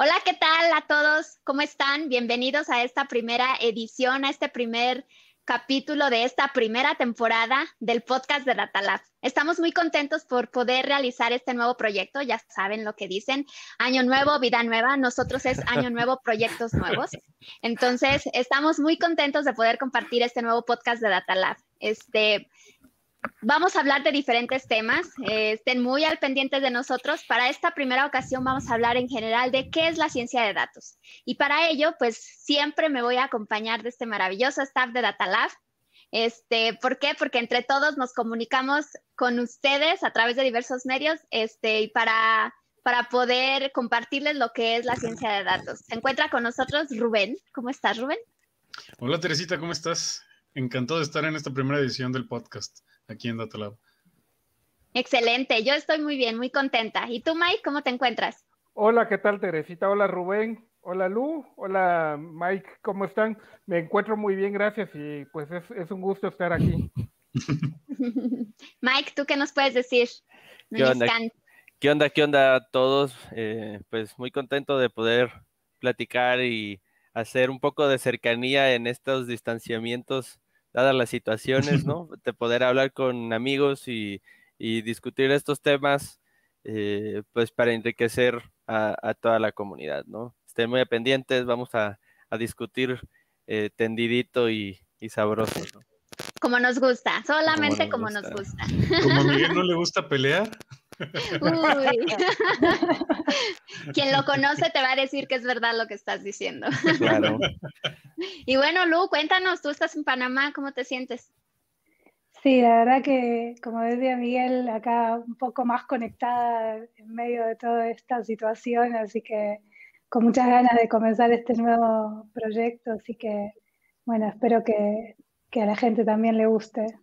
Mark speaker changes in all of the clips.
Speaker 1: Hola, ¿qué tal a todos? ¿Cómo están? Bienvenidos a esta primera edición, a este primer capítulo de esta primera temporada del podcast de Datalab. Estamos muy contentos por poder realizar este nuevo proyecto. Ya saben lo que dicen, año nuevo, vida nueva. Nosotros es año nuevo, proyectos nuevos. Entonces, estamos muy contentos de poder compartir este nuevo podcast de Datalab. Este, Vamos a hablar de diferentes temas. Eh, estén muy al pendiente de nosotros. Para esta primera ocasión vamos a hablar en general de qué es la ciencia de datos. Y para ello, pues siempre me voy a acompañar de este maravilloso staff de DataLab. Este, ¿Por qué? Porque entre todos nos comunicamos con ustedes a través de diversos medios este, y para, para poder compartirles lo que es la ciencia de datos. Se encuentra con nosotros Rubén. ¿Cómo estás, Rubén?
Speaker 2: Hola, Teresita, ¿cómo estás? Encantado de estar en esta primera edición del podcast aquí en otro lado.
Speaker 1: Excelente, yo estoy muy bien, muy contenta. ¿Y tú, Mike, cómo te encuentras?
Speaker 3: Hola, ¿qué tal, Teresita? Hola, Rubén. Hola, Lu. Hola, Mike. ¿Cómo están? Me encuentro muy bien, gracias. Y pues es, un gusto estar aquí.
Speaker 1: Mike, ¿tú qué nos puedes decir?
Speaker 4: ¿Qué onda? ¿Qué onda? ¿Qué onda a todos? Eh, pues muy contento de poder platicar y hacer un poco de cercanía en estos distanciamientos dadas las situaciones, ¿no? De poder hablar con amigos y, discutir estos temas, eh, pues para enriquecer a, toda la comunidad, ¿no? Estén muy pendientes, vamos a, discutir eh, tendidito y, sabroso, ¿no?
Speaker 1: Como nos gusta, solamente como nos gusta.
Speaker 4: Como, a Miguel no le gusta pelear.
Speaker 1: Uy. Quien lo conoce te va a decir que es verdad lo que estás diciendo. Y bueno, Lu, cuéntanos, tú estás en Panamá, ¿cómo te sientes?
Speaker 5: Sí, la verdad que, como decía Miguel, acá un poco más conectada en medio de toda esta situación, así que con muchas ganas de comenzar este nuevo proyecto, así que, bueno, espero que a la gente también le guste.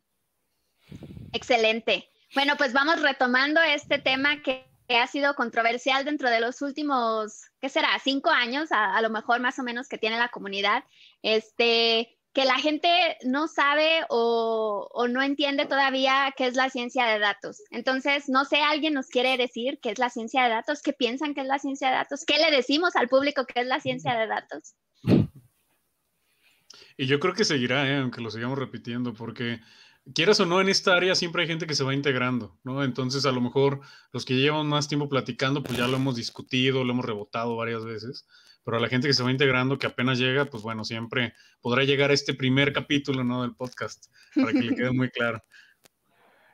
Speaker 5: Excelente.
Speaker 1: Bueno, pues vamos retomando este tema que ha sido controversial dentro de los últimos, ¿qué será? Cinco años, a, lo mejor más o menos que tiene la comunidad. Este, que la gente no sabe o, no entiende todavía qué es la ciencia de datos. Entonces, no sé, alguien nos quiere decir qué es la ciencia de datos, qué piensan que es la ciencia de datos, qué le decimos al público que es la ciencia de datos.
Speaker 2: Y yo creo que seguirá, ¿eh? aunque lo sigamos repitiendo, porque quieras o no, en esta área siempre hay gente que se va integrando, ¿no? Entonces, a lo mejor los que llevan más tiempo platicando, pues ya lo hemos discutido, lo hemos rebotado varias veces, pero a la gente que se va integrando, que apenas llega, pues bueno, siempre podrá llegar a este primer capítulo, ¿no? Del podcast, para que le quede muy claro.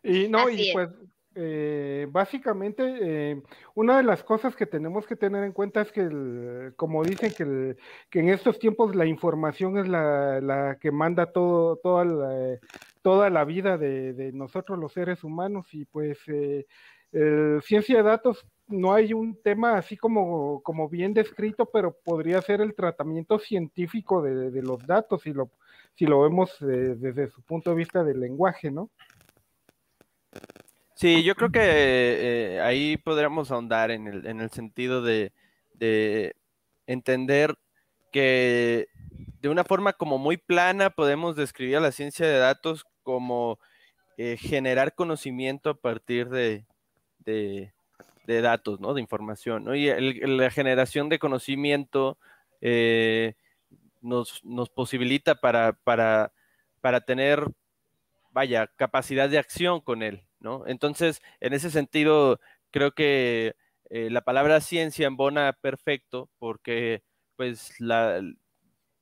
Speaker 3: Y no, y pues eh, básicamente, eh, una de las cosas que tenemos que tener en cuenta es que, como dicen, que, en estos tiempos la información es la, la que manda todo, toda la, toda la vida de, nosotros los seres humanos y pues eh, eh, ciencia de datos no hay un tema así como, como bien descrito, pero podría ser el tratamiento científico de, los datos si lo, si lo vemos desde su punto de vista del lenguaje, ¿no?
Speaker 4: Sí, yo creo que eh, ahí podríamos ahondar en el, en el sentido de, de, entender que de una forma como muy plana podemos describir a la ciencia de datos como eh, generar conocimiento a partir de, datos, ¿no? De información, Y la generación de conocimiento eh, nos, posibilita para, tener, vaya, capacidad de acción con él, Entonces, en ese sentido, creo que eh, la palabra ciencia embona perfecto porque, pues,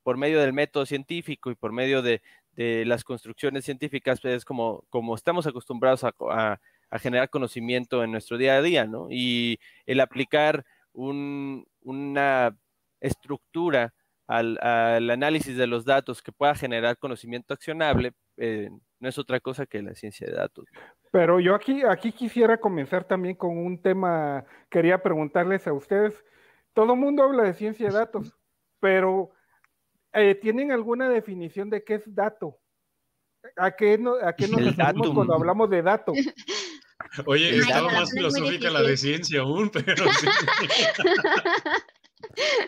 Speaker 4: por medio del método científico y por medio de, este, las construcciones científicas pues, es como, como estamos acostumbrados a, generar conocimiento en nuestro día a día, ¿no? Y el aplicar una estructura al, análisis de los datos que pueda generar conocimiento accionable, eh, no es otra cosa que la ciencia de datos.
Speaker 3: Pero yo aquí, aquí quisiera comenzar también con un tema, quería preguntarles a ustedes, todo mundo habla de ciencia de datos, pero eh, ¿tienen alguna definición de qué es dato? ¿A qué, nos referimos cuando hablamos de dato?
Speaker 2: Oye, estaba más filosófica la de ciencia aún, pero sí.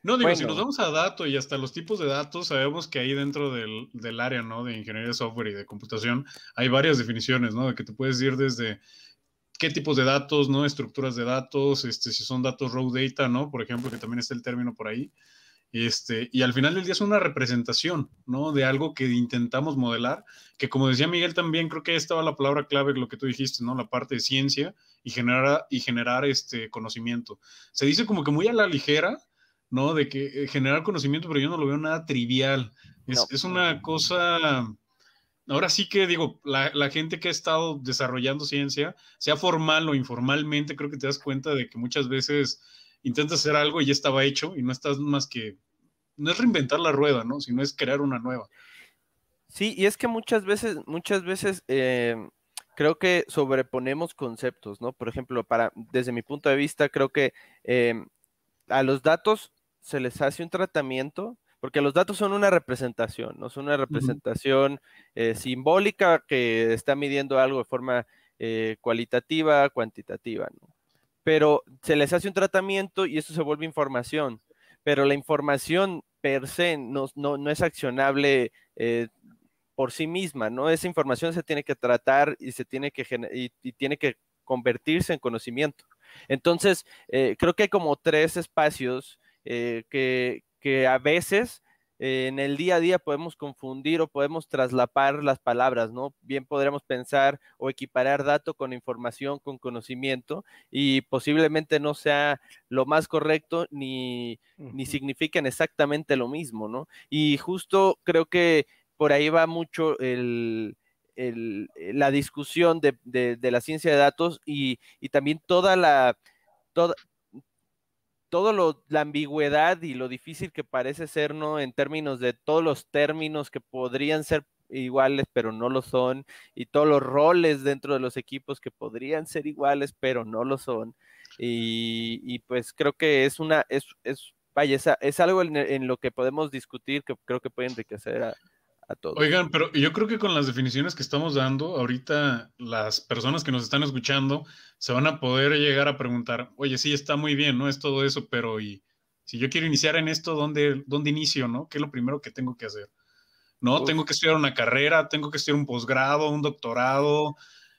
Speaker 2: No, digo, si nos vamos a dato y hasta los tipos de datos, sabemos que ahí dentro del, área, ¿no? De ingeniería de software y de computación, hay varias definiciones, ¿no? De que te puedes ir desde qué tipos de datos, ¿no? Estructuras de datos, este, si son datos raw data, ¿no? Por ejemplo, que también está el término por ahí. Este, y al final del día es una representación, ¿no? De algo que intentamos modelar, que como decía Miguel también, creo que estaba la palabra clave, lo que tú dijiste, ¿no? La parte de ciencia y generar, y generar este conocimiento. Se dice como que muy a la ligera, ¿no? De que eh, generar conocimiento, pero yo no lo veo nada trivial. Es, es una cosa ahora sí que digo, la, gente que ha estado desarrollando ciencia, sea formal o informalmente, creo que te das cuenta de que muchas veces intentas hacer algo y ya estaba hecho y no estás más
Speaker 4: que, no es reinventar la rueda, ¿no? Sino es crear una nueva. Sí, y es que muchas veces, muchas veces eh, creo que sobreponemos conceptos, ¿no? Por ejemplo, para, desde mi punto de vista, creo que eh, a los datos se les hace un tratamiento porque los datos son una representación, no son una representación eh, simbólica que está midiendo algo de forma eh, cualitativa, cuantitativa, Pero se les hace un tratamiento y eso se vuelve información, pero la información per se no, no, es accionable eh, por sí misma, ¿no? Esa información se tiene que tratar y se tiene que, y, tiene que convertirse en conocimiento. Entonces, creo que hay como tres espacios que, que a veces eh, en el día a día podemos confundir o podemos traslapar las palabras, ¿no? Bien podremos pensar o equiparar dato con información, con conocimiento, y posiblemente no sea lo más correcto ni, significan exactamente lo mismo, ¿no? Y justo creo que por ahí va mucho el, eh, la discusión de, de, la ciencia de datos y, y también toda la... Toda, todo lo, la ambigüedad y lo difícil que parece ser, ¿no? En términos de todos los términos que podrían ser iguales, pero no lo son, y todos los roles dentro de los equipos que podrían ser iguales, pero no lo son. Y, pues creo que es una, es, es vaya, es, es algo en, en, lo que podemos discutir que creo que puede enriquecer a, Oigan, pero yo creo que con
Speaker 2: las definiciones que estamos dando, ahorita las personas que nos están escuchando se van a poder llegar a preguntar, oye, sí, está muy bien, ¿no? Es todo eso, pero y si yo quiero iniciar en esto, ¿dónde, dónde inicio, no? ¿Qué es lo primero que tengo que hacer? ¿No? Tengo que estudiar una carrera, tengo que estudiar un posgrado, un doctorado,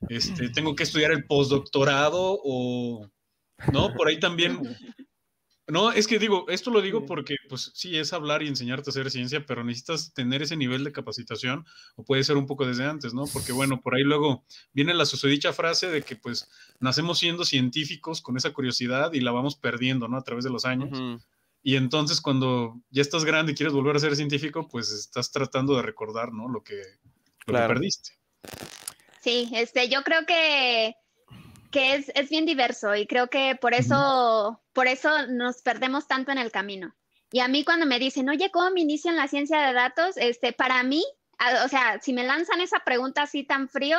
Speaker 2: este, tengo que estudiar el postdoctorado o... No, por ahí también no, es que digo, esto lo digo porque, pues sí, es hablar y enseñarte a hacer ciencia, pero necesitas tener ese nivel de capacitación, o puede ser un poco desde antes, ¿no? Porque, bueno, por ahí luego viene la susodicha frase de que, pues, nacemos siendo científicos con esa curiosidad y la vamos perdiendo, ¿no? A través de los años. Y entonces, cuando ya estás grande y quieres volver a ser científico, pues estás tratando de recordar, ¿no? Lo que, lo que perdiste.
Speaker 1: Sí, este, yo creo que que es, bien diverso y creo que por eso, por eso nos perdemos tanto en el camino. Y a mí cuando me dicen, oye, ¿cómo me inicio en la ciencia de datos? Este, para mí, o sea, si me lanzan esa pregunta así tan frío,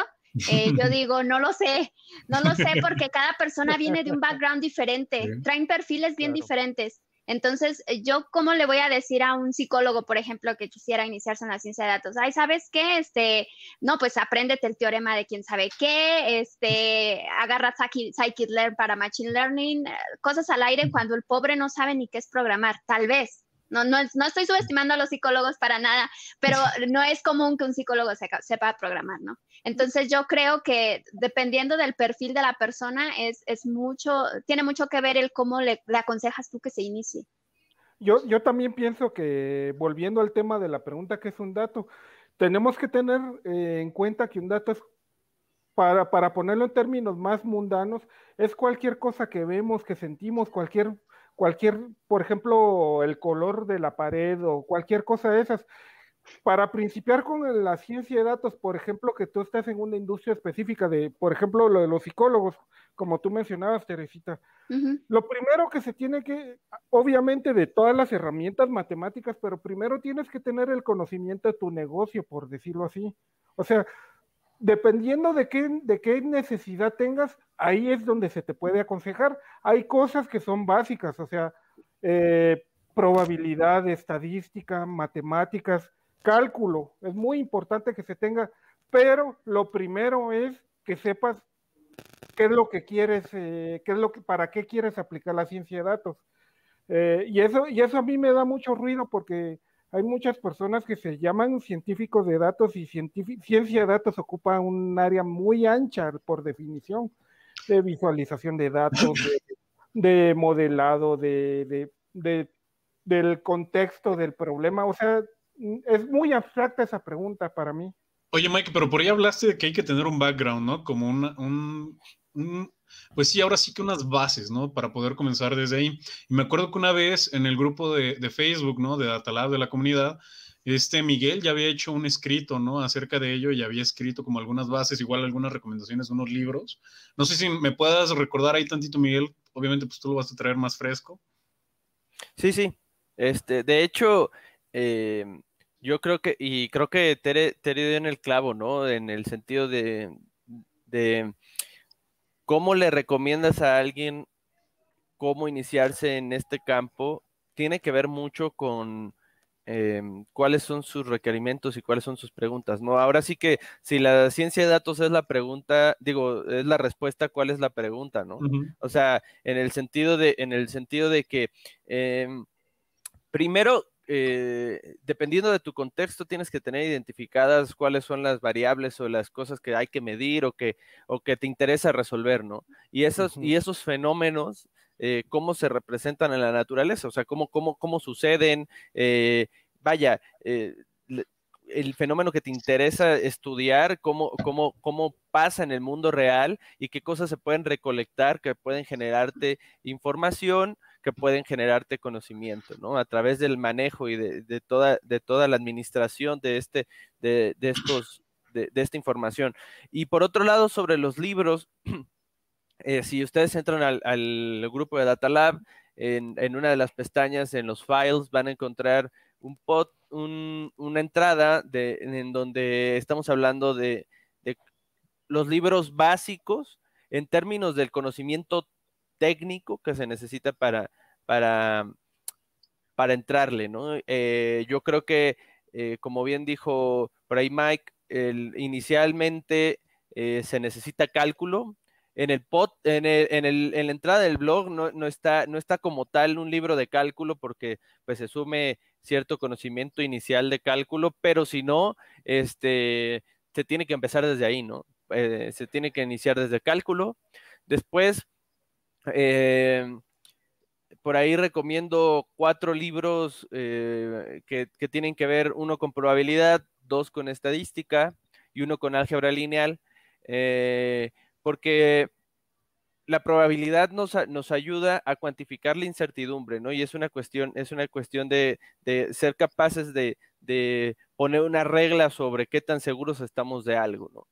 Speaker 1: eh, yo digo, no lo sé, no lo sé porque cada persona viene de un background diferente, traen perfiles bien diferentes. Entonces, eh, yo cómo le voy a decir a un psicólogo, por ejemplo, que quisiera iniciarse en la ciencia de datos, ay, ¿sabes qué? Este, no, pues apréndete el teorema de quién sabe qué, este, agarra scikit-learn para machine learning, eh, cosas al aire cuando el pobre no sabe ni qué es programar, tal vez, no, no, estoy subestimando a los psicólogos para nada, pero no es común que un psicólogo sepa, programar, ¿no? Entonces yo creo que dependiendo del perfil de la persona, es, es mucho, tiene mucho que ver el cómo le, aconsejas tú que se inicie.
Speaker 3: Yo, yo también pienso que, volviendo al tema de la pregunta que es un dato, tenemos que tener eh, en cuenta que un dato es para, para, ponerlo en términos más mundanos, es cualquier cosa que vemos, que sentimos, cualquier cualquier, por ejemplo, el color de la pared o cualquier cosa de esas. Para principiar con la ciencia de datos, por ejemplo, que tú estás en una industria específica de, por ejemplo, lo de los psicólogos, como tú mencionabas, Teresita, lo primero que se tiene que, obviamente, de todas las herramientas matemáticas, pero primero tienes que tener el conocimiento de tu negocio, por decirlo así. O sea, dependiendo de qué, de qué necesidad tengas, ahí es donde se te puede aconsejar. Hay cosas que son básicas, o sea, eh, probabilidad, estadística, matemáticas, cálculo. Es muy importante que se tenga, pero lo primero es que sepas qué es lo que quieres, eh, qué es lo que, para qué quieres aplicar la ciencia de datos. Eh, y, eso, y eso a mí me da mucho ruido porque hay muchas personas que se llaman científicos de datos y ciencia de datos ocupa un área muy ancha por definición de visualización de datos, de, modelado, de, del contexto del problema. O sea, es muy abstracta esa pregunta para mí.
Speaker 2: Oye, Mike, pero por ahí hablaste de que hay que tener un background, ¿no? Como un, pues sí, ahora sí que unas bases, ¿no? Para poder comenzar desde ahí. Y me acuerdo que una vez en el grupo de, Facebook, ¿no? De Datalab, de la comunidad, este Miguel ya había hecho un escrito, ¿no? Acerca de ello y había escrito como algunas bases, igual algunas recomendaciones, unos libros. No sé si me puedas recordar ahí tantito, Miguel. Obviamente, pues tú lo vas a traer más fresco.
Speaker 4: Sí, sí. Este, de hecho, eh, yo creo que, y creo que Tere, Tere dio en el clavo, ¿no? En el sentido de ¿Cómo le recomiendas a alguien cómo iniciarse en este campo? Tiene que ver mucho con em, cuáles son sus requerimientos y cuáles son sus preguntas, ¿no? Ahora sí que si la ciencia de datos es la pregunta, digo, es la respuesta, ¿cuál es la pregunta, no? O sea, en el sentido de, en el sentido de que em, primero eh, dependiendo de tu contexto, tienes que tener identificadas cuáles son las variables o las cosas que hay que medir o que, te interesa resolver, ¿no? Y esos, y esos fenómenos, eh, cómo se representan en la naturaleza, o sea, cómo, suceden, eh, vaya, el fenómeno que te interesa estudiar, cómo pasa en el mundo real y qué cosas se pueden recolectar que pueden generarte información que pueden generarte conocimiento, ¿no? A través del manejo y de, toda, de toda la administración de, este, de, estos, de, esta información. Y por otro lado, sobre los libros, eh, si ustedes entran al, grupo de Data Lab, en, una de las pestañas, en los files, van a encontrar un pod, una entrada en donde estamos hablando de, de los libros básicos en términos del conocimiento técnico que se necesita para, para, para entrarle, ¿no? Eh, yo creo que, eh, como bien dijo por ahí Mike, inicialmente eh, se necesita cálculo. En, el pot, en, la entrada del blog no, está, no está como tal un libro de cálculo porque pues, se sume cierto conocimiento inicial de cálculo, pero si no, este, se tiene que empezar desde ahí, ¿no? se tiene que iniciar desde cálculo. Después, eh, por ahí recomiendo cuatro libros eh, que, tienen que ver, uno con probabilidad, dos con estadística y uno con álgebra lineal, eh, porque la probabilidad nos, ayuda a cuantificar la incertidumbre, ¿no? Y es una cuestión, es una cuestión de, ser capaces de, poner una regla sobre qué tan seguros estamos de algo, ¿no?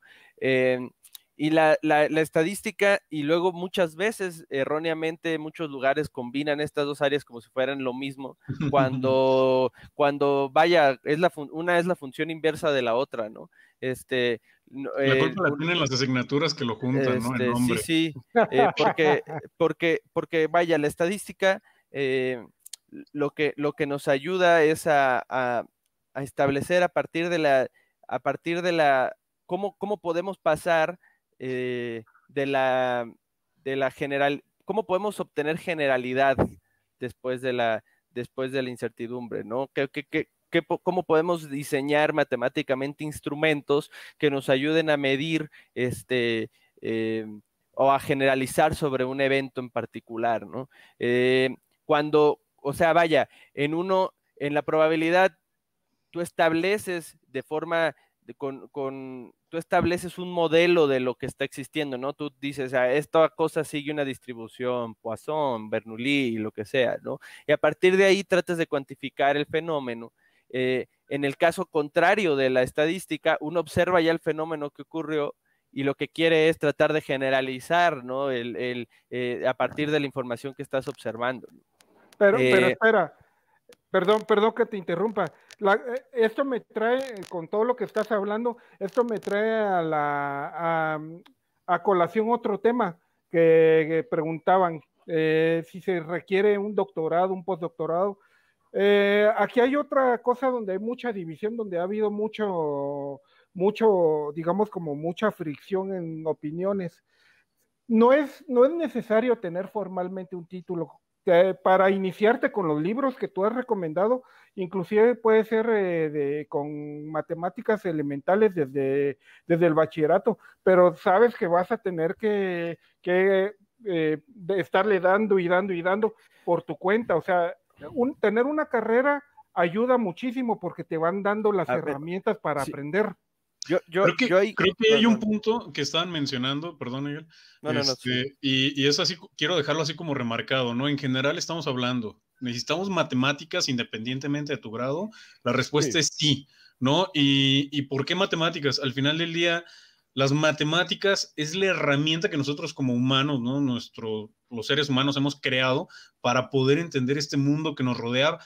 Speaker 4: Y la, estadística, y luego muchas veces erróneamente muchos lugares combinan estas dos áreas como si fueran lo mismo, cuando, cuando vaya, es la una es la función inversa de la otra, ¿no? Este, la eh, culpa la tienen
Speaker 2: las asignaturas que lo juntan, ¿no? El este, Sí, sí, eh,
Speaker 4: porque, porque, vaya, la estadística eh, lo, que, lo que nos ayuda es a, establecer a partir de la, a partir de la, cómo, cómo podemos pasar eh, de la, de la general, cómo podemos obtener generalidad después de la, después de la incertidumbre, ¿no? ¿Qué, qué, qué, cómo podemos diseñar matemáticamente instrumentos que nos ayuden a medir este, eh, o a generalizar sobre un evento en particular, ¿no? Eh, cuando, o sea, vaya, en uno, en la probabilidad, tú estableces de forma, con tú estableces un modelo de lo que está existiendo, ¿no? Tú dices, sea, ah, esta cosa sigue una distribución, Poisson, Bernoulli, lo que sea, ¿no? Y a partir de ahí tratas de cuantificar el fenómeno. Eh, en el caso contrario de la estadística, uno observa ya el fenómeno que ocurrió y lo que quiere es tratar de generalizar, ¿no? El, eh, a partir de la información que estás observando. Pero, pero eh,
Speaker 3: espera, Perdón, perdón que te interrumpa. Eh, esto me trae, con todo lo que estás hablando, esto me trae a, la, a, colación otro tema que, preguntaban, eh, si se requiere un doctorado, un postdoctorado. Eh, aquí hay otra cosa donde hay mucha división, donde ha habido mucho, mucho, digamos como mucha fricción en opiniones. No es, no es necesario tener formalmente un título para iniciarte con los libros que tú has recomendado, inclusive puede ser eh, de, con matemáticas elementales desde, desde el bachillerato, pero sabes que vas a tener que, eh, estarle dando y dando y dando por tu cuenta. O sea, tener una carrera ayuda muchísimo porque te van dando las herramientas para aprender
Speaker 2: creo, que, que, hay un punto que estaban mencionando, perdón, Miguel. Este, y, es así, quiero dejarlo así como remarcado, ¿no? En general estamos hablando, necesitamos matemáticas independientemente de tu grado. La respuesta es sí, ¿no? Y, ¿por qué matemáticas? Al final del día, las matemáticas es la herramienta que nosotros como humanos, ¿no? Nuestro, los seres humanos hemos creado para poder entender este mundo que nos rodea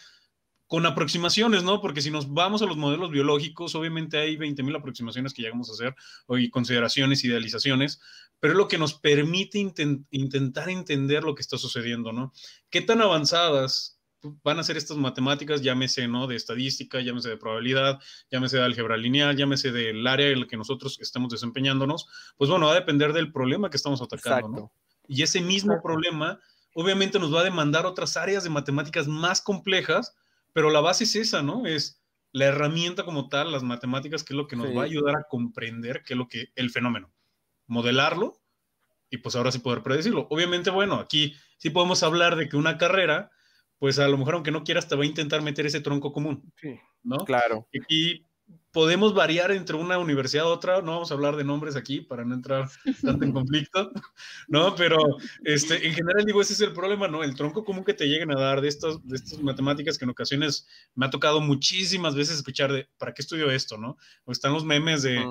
Speaker 2: con aproximaciones, ¿no? Porque si nos vamos a los modelos biológicos, obviamente hay 20.000 aproximaciones que llegamos a hacer, y consideraciones, idealizaciones, pero es lo que nos permite intentar entender lo que está sucediendo, ¿no? ¿Qué tan avanzadas van a ser estas matemáticas, llámese, ¿no? De estadística, llámese de probabilidad, llámese de álgebra lineal, llámese del área en la que nosotros estamos desempeñándonos, pues bueno, va a depender del problema que estamos atacando, ¿no? Y ese mismo problema, obviamente, nos va a demandar otras áreas de matemáticas más complejas, pero la base es esa, ¿no? Es la herramienta como tal, las matemáticas, que es lo que nos va a ayudar a comprender qué es lo que el fenómeno, modelarlo y pues ahora sí poder predecirlo. Obviamente, bueno, aquí sí podemos hablar de que una carrera, pues a lo mejor aunque no quieras, te va a intentar meter ese tronco común. Sí. ¿No? Claro. Y podemos variar entre una universidad a otra, no vamos a hablar de nombres aquí para no entrar tanto en conflicto, ¿no? Pero este, en general digo, ese es el problema, ¿no? El tronco común que te lleguen a dar de estas, de estas matemáticas que en ocasiones me ha tocado muchísimas veces escuchar de, ¿para qué estudio esto, no? O están los memes de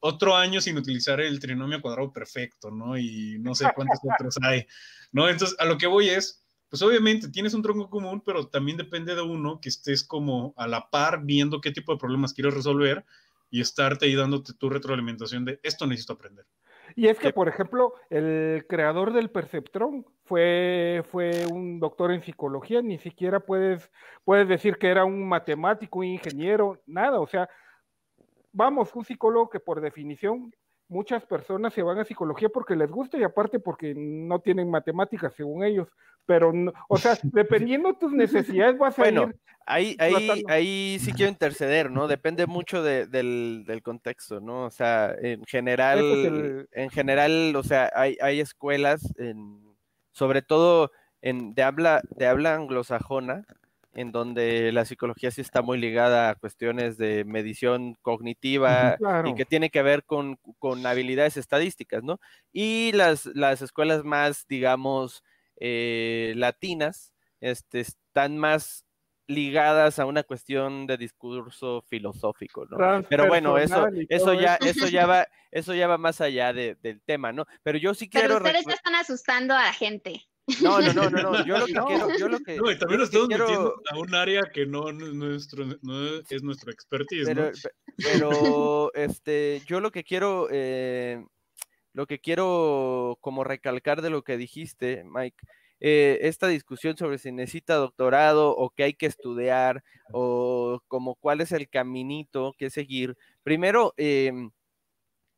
Speaker 2: otro año sin utilizar el trinomio cuadrado perfecto, ¿no? Y no sé cuántos otros hay, ¿no? Entonces, a lo que voy es pues obviamente tienes un tronco común, pero también depende de uno que estés como a la par viendo qué tipo de problemas quieres resolver y estarte ahí dándote tu retroalimentación de esto necesito aprender.
Speaker 3: Y es que, eh, por ejemplo, el creador del Perceptron fue, fue un doctor en psicología, ni siquiera puedes, puedes decir que era un matemático, un ingeniero, nada. O sea, vamos, un psicólogo que por definición muchas personas se van a psicología porque les gusta y aparte porque no tienen matemáticas, según ellos. Pero, o sea, dependiendo de tus necesidades vas a bueno,
Speaker 4: ahí, ahí, sí quiero interceder, ¿no? Depende mucho del, contexto, ¿no? O sea, en general, en general, o sea, hay, escuelas, sobre todo en, de, habla, de habla anglosajona, en donde la psicología sí está muy ligada a cuestiones de medición cognitiva y que tiene que ver con, con habilidades estadísticas, ¿no? Y las, escuelas más, digamos, eh, latinas este, están más ligadas a una cuestión de discurso filosófico, ¿no? Pero bueno, eso, eso ya, eso ya va, eso ya va más allá del tema, ¿no? Pero yo sí quiero. Pero ustedes
Speaker 1: ya están asustando a la gente.
Speaker 2: No, no, no, no, Yo lo que quiero. Yo lo que, no, también lo estamos metiendo
Speaker 4: a un área que no, es,
Speaker 2: nuestro, es expertise. Pero, pero
Speaker 4: este, yo lo que quiero. Eh, lo que quiero como recalcar de lo que dijiste, Mike, eh, esta discusión sobre si necesita doctorado o que hay que estudiar o como cuál es el caminito que seguir. Primero, em,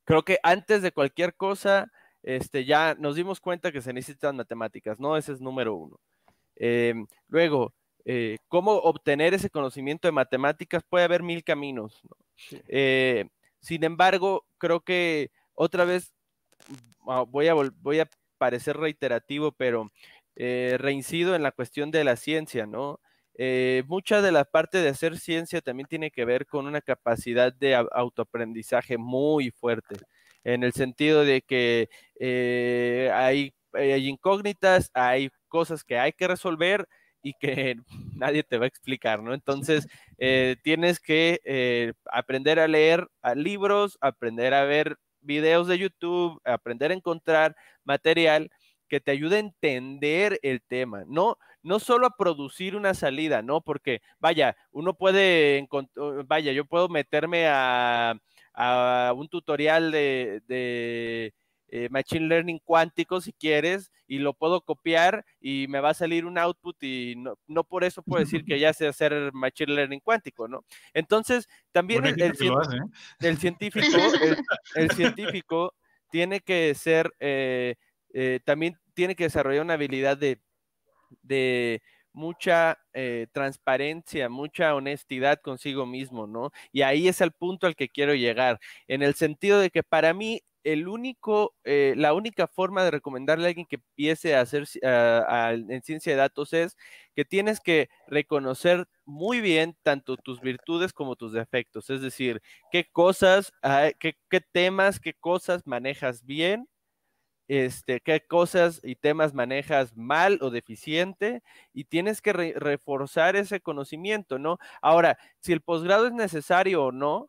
Speaker 4: creo que antes de cualquier cosa, este, ya nos dimos cuenta que se necesitan matemáticas, ¿no? Ese es número uno. Em, luego, eh, ¿cómo obtener ese conocimiento de matemáticas? Puede haber mil caminos. Eh, sin embargo, creo que otra vez ah, voy a, voy a parecer reiterativo, pero eh, reincido en la cuestión de la ciencia, ¿no? mucha de la parte de hacer ciencia también tiene que ver con una capacidad de autoaprendizaje muy fuerte en el sentido de que eh, eh, hay, incógnitas, hay cosas que hay que resolver y que nadie te va a explicar, ¿no? Entonces, eh, tienes que aprender a leer libros, aprender a ver videos de YouTube, aprender a encontrar material que te ayude a entender el tema, ¿no? No solo a producir una salida, ¿no? Porque, vaya, uno puede, vaya, yo puedo meterme a a un tutorial de, eh, Machine Learning cuántico si quieres y lo puedo copiar y me va a salir un output y no, no por eso puedo decir que ya sé hacer Machine Learning cuántico, ¿no? Entonces, también ¿eh? el, científico, el, científico tiene que ser, eh, también tiene que desarrollar una habilidad de mucha eh, transparencia, mucha honestidad consigo mismo, ¿no? Y ahí es el punto al que quiero llegar, en el sentido de que para mí el único, eh, la única forma de recomendarle a alguien que empiece a hacer en ciencia de datos es que tienes que reconocer muy bien tanto tus virtudes como tus defectos, es decir, qué cosas, ah, qué temas, qué cosas manejas bien este, qué cosas y temas manejas mal o deficiente y tienes que reforzar ese conocimiento, ¿no? Ahora, si el posgrado es necesario o no,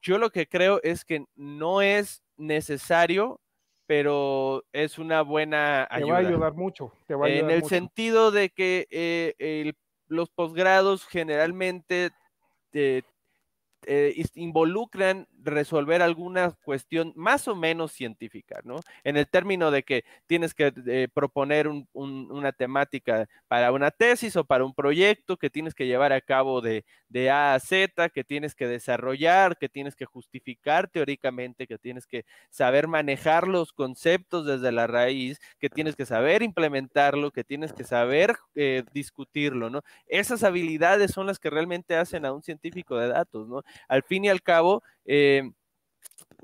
Speaker 4: yo lo que creo es que no es necesario, pero es una buena ayuda. Te va a ayudar mucho. en el sentido de que eh, los posgrados generalmente te eh, eh, involucran resolver alguna cuestión más o menos científica, ¿no? En el término de que tienes que eh, proponer una temática para una tesis o para un proyecto que tienes que llevar a cabo de, de A a Z, que tienes que desarrollar, que tienes que justificar teóricamente, que tienes que saber manejar los conceptos desde la raíz, que tienes que saber implementarlo, que tienes que saber eh, discutirlo, ¿no? Esas habilidades son las que realmente hacen a un científico de datos, ¿no? Al fin y al cabo, eh,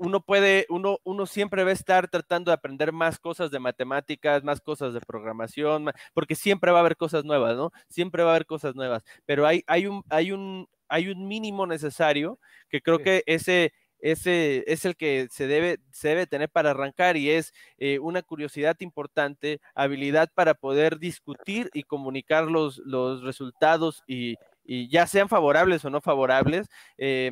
Speaker 4: uno puede, uno, uno siempre va a estar tratando de aprender más cosas de matemáticas, más cosas de programación, porque siempre va a haber cosas nuevas, ¿no? Siempre va a haber cosas nuevas, pero hay, hay, un, hay, un, hay un mínimo necesario que creo que ese, ese es el que se debe, debe tener para arrancar y es eh, una curiosidad importante, habilidad para poder discutir y comunicar los, los resultados y, y ya sean favorables o no favorables, eh,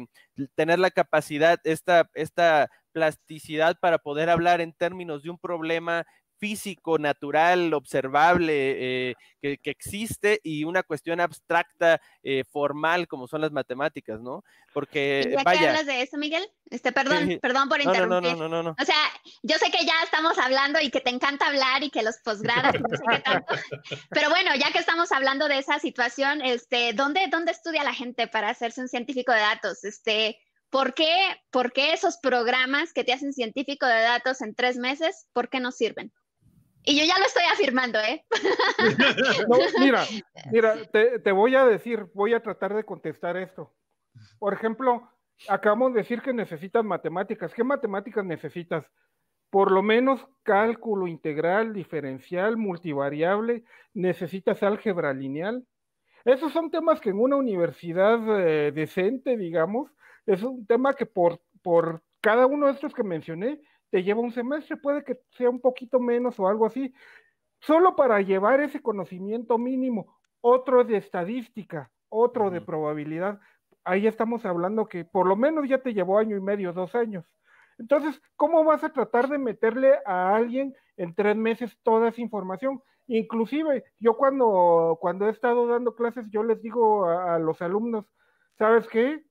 Speaker 4: tener la capacidad, esta, esta plasticidad para poder hablar en términos de un problema físico, natural, observable, eh, que, existe y una cuestión abstracta, eh, formal, como son las matemáticas, ¿no? Porque... ya hablas
Speaker 1: de eso, Miguel, este, perdón, perdón por interrumpir. No, no, no, no, o sea, yo sé que ya estamos hablando y que te encanta hablar y que los posgrados no
Speaker 4: sé qué
Speaker 5: tanto,
Speaker 1: pero bueno, ya que estamos hablando de esa situación, este, ¿dónde, dónde estudia la gente para hacerse un científico de datos? Este, ¿Por qué, ¿Por qué esos programas que te hacen científico de datos en tres meses, por qué no sirven? Y yo ya lo estoy afirmando, ¿eh?
Speaker 3: mira, te, voy a decir, voy a tratar de contestar esto. Por ejemplo, acabamos de decir que necesitas matemáticas. ¿Qué matemáticas necesitas? Por lo menos cálculo integral, diferencial, multivariable, necesitas álgebra lineal. Esos son temas que en una universidad eh, decente, digamos, es un tema que por cada uno de estos que mencioné, te lleva un semestre, puede que sea un poquito menos o algo así, solo para llevar ese conocimiento mínimo, otro de estadística, otro de probabilidad. Ahí estamos hablando que por lo menos ya te llevó año y medio, dos años. Entonces, ¿cómo vas a tratar de meterle a alguien en tres meses toda esa información? Inclusive, yo cuando, cuando he estado dando clases, yo les digo a los alumnos, ¿sabes qué?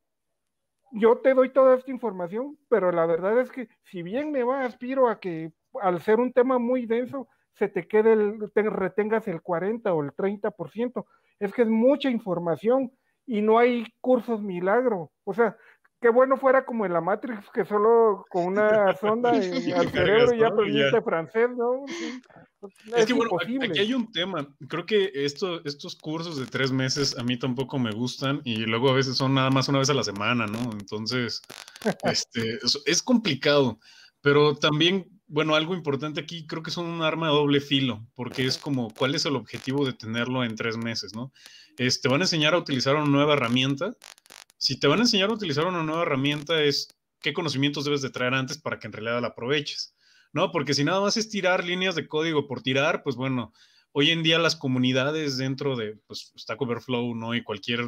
Speaker 3: yo te doy toda esta información, pero la verdad es que si bien me va, aspiro a que al ser un tema muy denso, se te quede el, te retengas el 40 o el 30%. Es que es mucha información y no hay cursos milagro. O sea, qué bueno fuera como en la Matrix, que solo con una sonda y al cerebro ya aprendiste francés, ¿no?
Speaker 2: Pues, es, que bueno, aquí hay un tema. Creo que esto, estos cursos de tres meses a mí tampoco me gustan y luego a veces son nada más una vez a la semana, ¿no? Entonces, este, es, complicado, pero también bueno, algo importante aquí creo que es un arma de doble filo, porque es como, ¿cuál es el objetivo de tenerlo en tres meses, no? te van a enseñar a utilizar una nueva herramienta. Si te van a enseñar a utilizar una nueva herramienta es qué conocimientos debes de traer antes para que en realidad la aproveches. ¿no? Porque si nada más es tirar líneas de código por tirar, pues bueno, hoy en día las comunidades dentro de pues, Stack Overflow, ¿no? Y cualquier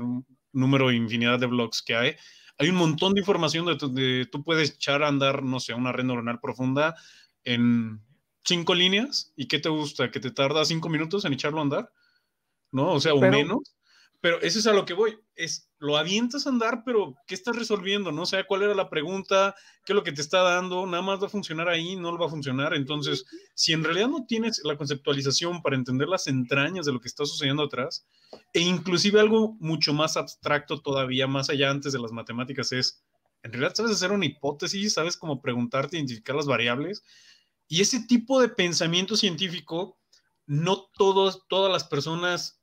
Speaker 2: número, infinidad de blogs que hay, hay un montón de información donde tú puedes echar a andar, no sé, una red neuronal profunda en cinco líneas. ¿Y qué te gusta? ¿Que te tarda cinco minutos en echarlo a andar? ¿No? O sea, o menos pero eso es a lo que voy. Es, lo avientas a andar, pero ¿qué estás resolviendo? No sé sea, cuál era la pregunta, qué es lo que te está dando, nada más va a funcionar ahí, no lo va a funcionar. Entonces, si en realidad no tienes la conceptualización para entender las entrañas de lo que está sucediendo atrás, e inclusive algo mucho más abstracto todavía, más allá antes de las matemáticas, es, en realidad sabes hacer una hipótesis, sabes cómo preguntarte, identificar las variables. Y ese tipo de pensamiento científico, no todos, todas las personas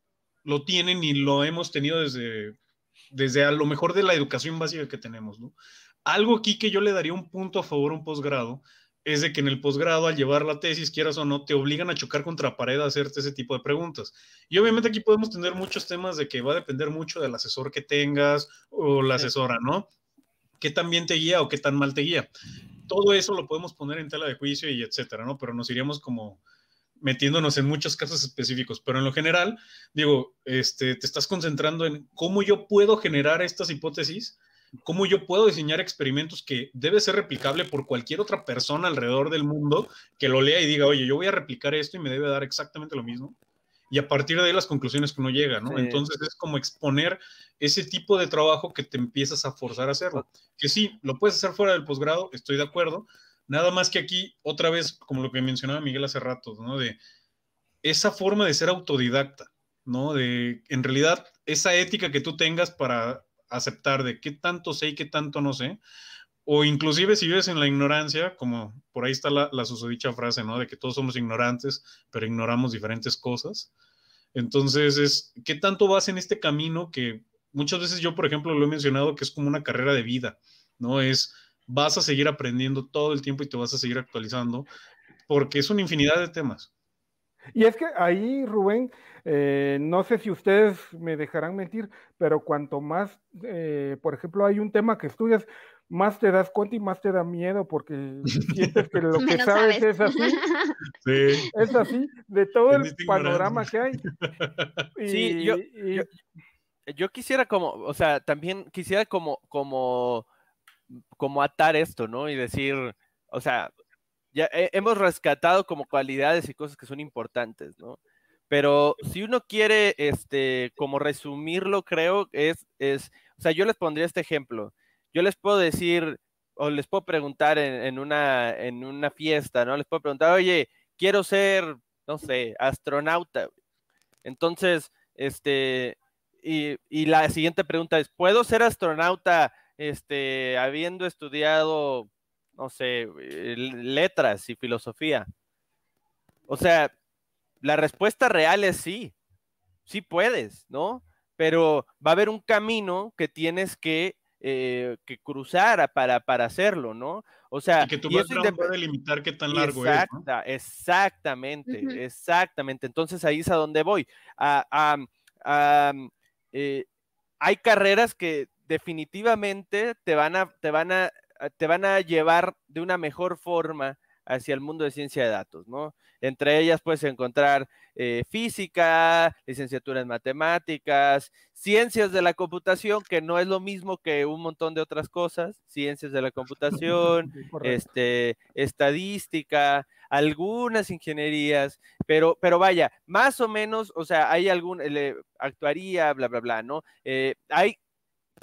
Speaker 2: lo tienen y lo hemos tenido desde, desde a lo mejor de la educación básica que tenemos, ¿no? Algo aquí que yo le daría un punto a favor a un posgrado es de que en el posgrado, al llevar la tesis, quieras o no, te obligan a chocar contra pared a hacerte ese tipo de preguntas. Y obviamente aquí podemos tener muchos temas de que va a depender mucho del asesor que tengas o la asesora, ¿no? ¿Qué tan bien te guía o qué tan mal te guía? Todo eso lo podemos poner en tela de juicio y etcétera, ¿no? Pero nos iríamos como metiéndonos en muchos casos específicos, pero en lo general, digo, este, te estás concentrando en cómo yo puedo generar estas hipótesis, cómo yo puedo diseñar experimentos que debe ser replicable por cualquier otra persona alrededor del mundo que lo lea y diga, oye, yo voy a replicar esto y me debe dar exactamente lo mismo. Y a partir de ahí las conclusiones que uno llega, ¿no? Entonces es como exponer ese tipo de trabajo que te empiezas a forzar a hacerlo. Que sí, lo puedes hacer fuera del posgrado, estoy de acuerdo, Nada más que aquí, otra vez, como lo que mencionaba Miguel hace rato, ¿no? De esa forma de ser autodidacta, ¿no? De, en realidad, esa ética que tú tengas para aceptar de qué tanto sé y qué tanto no sé, o inclusive si vives en la ignorancia, como por ahí está la, la susodicha frase, ¿no? De que todos somos ignorantes, pero ignoramos diferentes cosas. Entonces, es, ¿qué tanto vas en este camino que muchas veces yo, por ejemplo, lo he mencionado que es como una carrera de vida, ¿no? Es vas a seguir aprendiendo todo el tiempo y te vas a seguir actualizando, porque es una infinidad de temas.
Speaker 3: Y es que ahí, Rubén, eh, no sé si ustedes me dejarán mentir, pero cuanto más, eh, por ejemplo, hay un tema que estudias, más te das cuenta y más te da miedo porque sientes que lo que sabes, es así. Es así, de todo el panorama que hay.
Speaker 4: sí, yo, yo, quisiera como, o sea, también quisiera como, como como atar esto, ¿no? Y decir, o sea, ya hemos rescatado como cualidades y cosas que son importantes, ¿no? Pero si uno quiere, este, como resumirlo, creo, es, es, o sea, yo les pondría este ejemplo. Yo les puedo decir, o les puedo preguntar en, una, en una fiesta, ¿no? Les puedo preguntar, oye, quiero ser, no sé, astronauta. Entonces, este, y, y la siguiente pregunta es, ¿puedo ser astronauta? este, habiendo estudiado, no sé, eh, letras y filosofía? O sea, la respuesta real es sí, sí puedes, ¿no? Pero va a haber un camino que tienes que, eh, cruzar para, para hacerlo, ¿no? O sea, y que tu puede
Speaker 2: limitar qué tan largo es.
Speaker 4: Exactamente, exactamente. Entonces ahí es a donde voy. Eh, hay carreras que definitivamente te van a, te van a, te van a llevar de una mejor forma hacia el mundo de ciencia de datos, ¿no? Entre ellas puedes encontrar eh, física, licenciatura en matemáticas, ciencias de la computación, que no es lo mismo que un montón de otras cosas, ciencias de la computación, este, estadística, algunas ingenierías, pero, pero vaya, más o menos, o sea, hay algún, le, actuaría, bla, bla, bla, ¿no? Eh, hay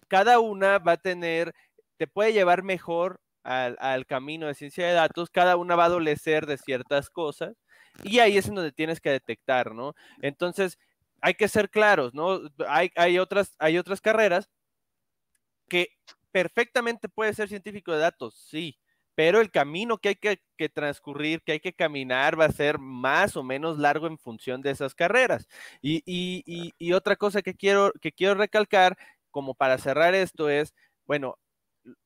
Speaker 4: cada una va a tener, te puede llevar mejor al, camino de ciencia de datos, cada una va a adolecer de ciertas cosas y ahí es en donde tienes que detectar, ¿no? Entonces, hay que ser claros, ¿no? Hay, otras, hay otras carreras que perfectamente puede ser científico de datos, sí, pero el camino que hay que, transcurrir, que hay que caminar, va a ser más o menos largo en función de esas carreras. Y, otra cosa que quiero, que quiero recalcar como para cerrar esto es, bueno,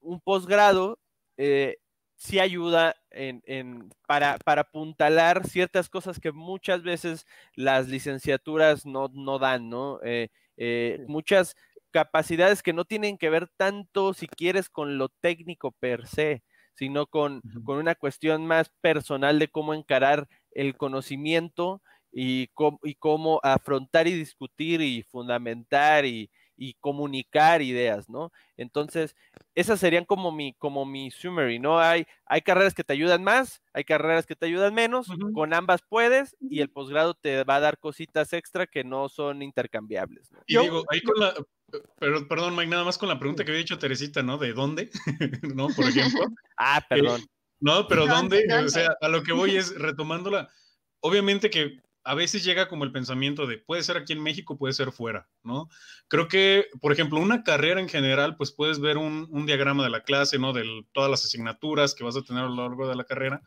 Speaker 4: un posgrado eh, sí ayuda en, para, para apuntalar ciertas cosas que muchas veces las licenciaturas no, no dan, ¿no? Eh, eh, muchas capacidades que no tienen que ver tanto, si quieres, con lo técnico per se, sino con, con una cuestión más personal de cómo encarar el conocimiento y, y cómo afrontar y discutir y fundamentar y, y comunicar ideas, ¿no? Entonces, esas serían como mi, como mi summary, ¿no? Hay, hay carreras que te ayudan más, hay carreras que te ayudan menos, con ambas puedes y el posgrado te va a dar cositas extra que no son intercambiables. Y digo, ahí con la, eh, pero, perdón,
Speaker 2: Mike, nada más con la pregunta que había hecho Teresita, ¿no? ¿De dónde? ¿No? Por ejemplo. ah, eh, perdón. no, pero ¿dónde? ¿dónde? O sea, a lo que voy es retomándola. Obviamente que a veces llega como el pensamiento de puede ser aquí en México, puede ser fuera, ¿no? Creo que, por ejemplo, una carrera en general, pues puedes ver un, diagrama de la clase, ¿no? De todas las asignaturas que vas a tener a lo largo de la carrera.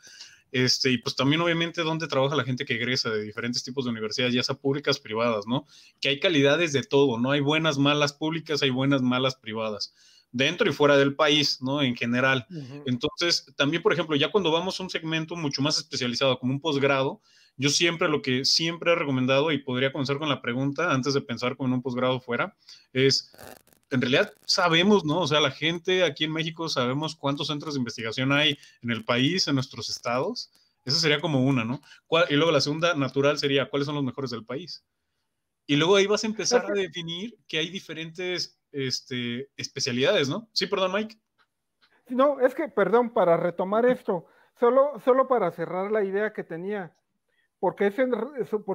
Speaker 2: Este, y pues también obviamente dónde trabaja la gente que egresa de diferentes tipos de universidades, ya sea públicas, privadas, ¿no? Que hay calidades de todo, ¿no? Hay buenas, malas públicas, hay buenas, malas privadas dentro y fuera del país, ¿no? En general. Entonces, también, por ejemplo, ya cuando vamos a un segmento mucho más especializado, como un posgrado, yo siempre lo que siempre he recomendado y podría comenzar con la pregunta antes de pensar con un posgrado fuera es, en realidad sabemos, ¿no? O sea, la gente aquí en México sabemos cuántos centros de investigación hay en el país, en nuestros estados. Esa sería como una, ¿no? Y luego la segunda natural sería, ¿cuáles son los mejores del país? Y luego ahí vas a empezar a definir que hay diferentes este, especialidades, ¿no? Sí, perdón, Mike.
Speaker 3: No, es que, perdón, para retomar esto, solo, solo para cerrar la idea que tenía, porque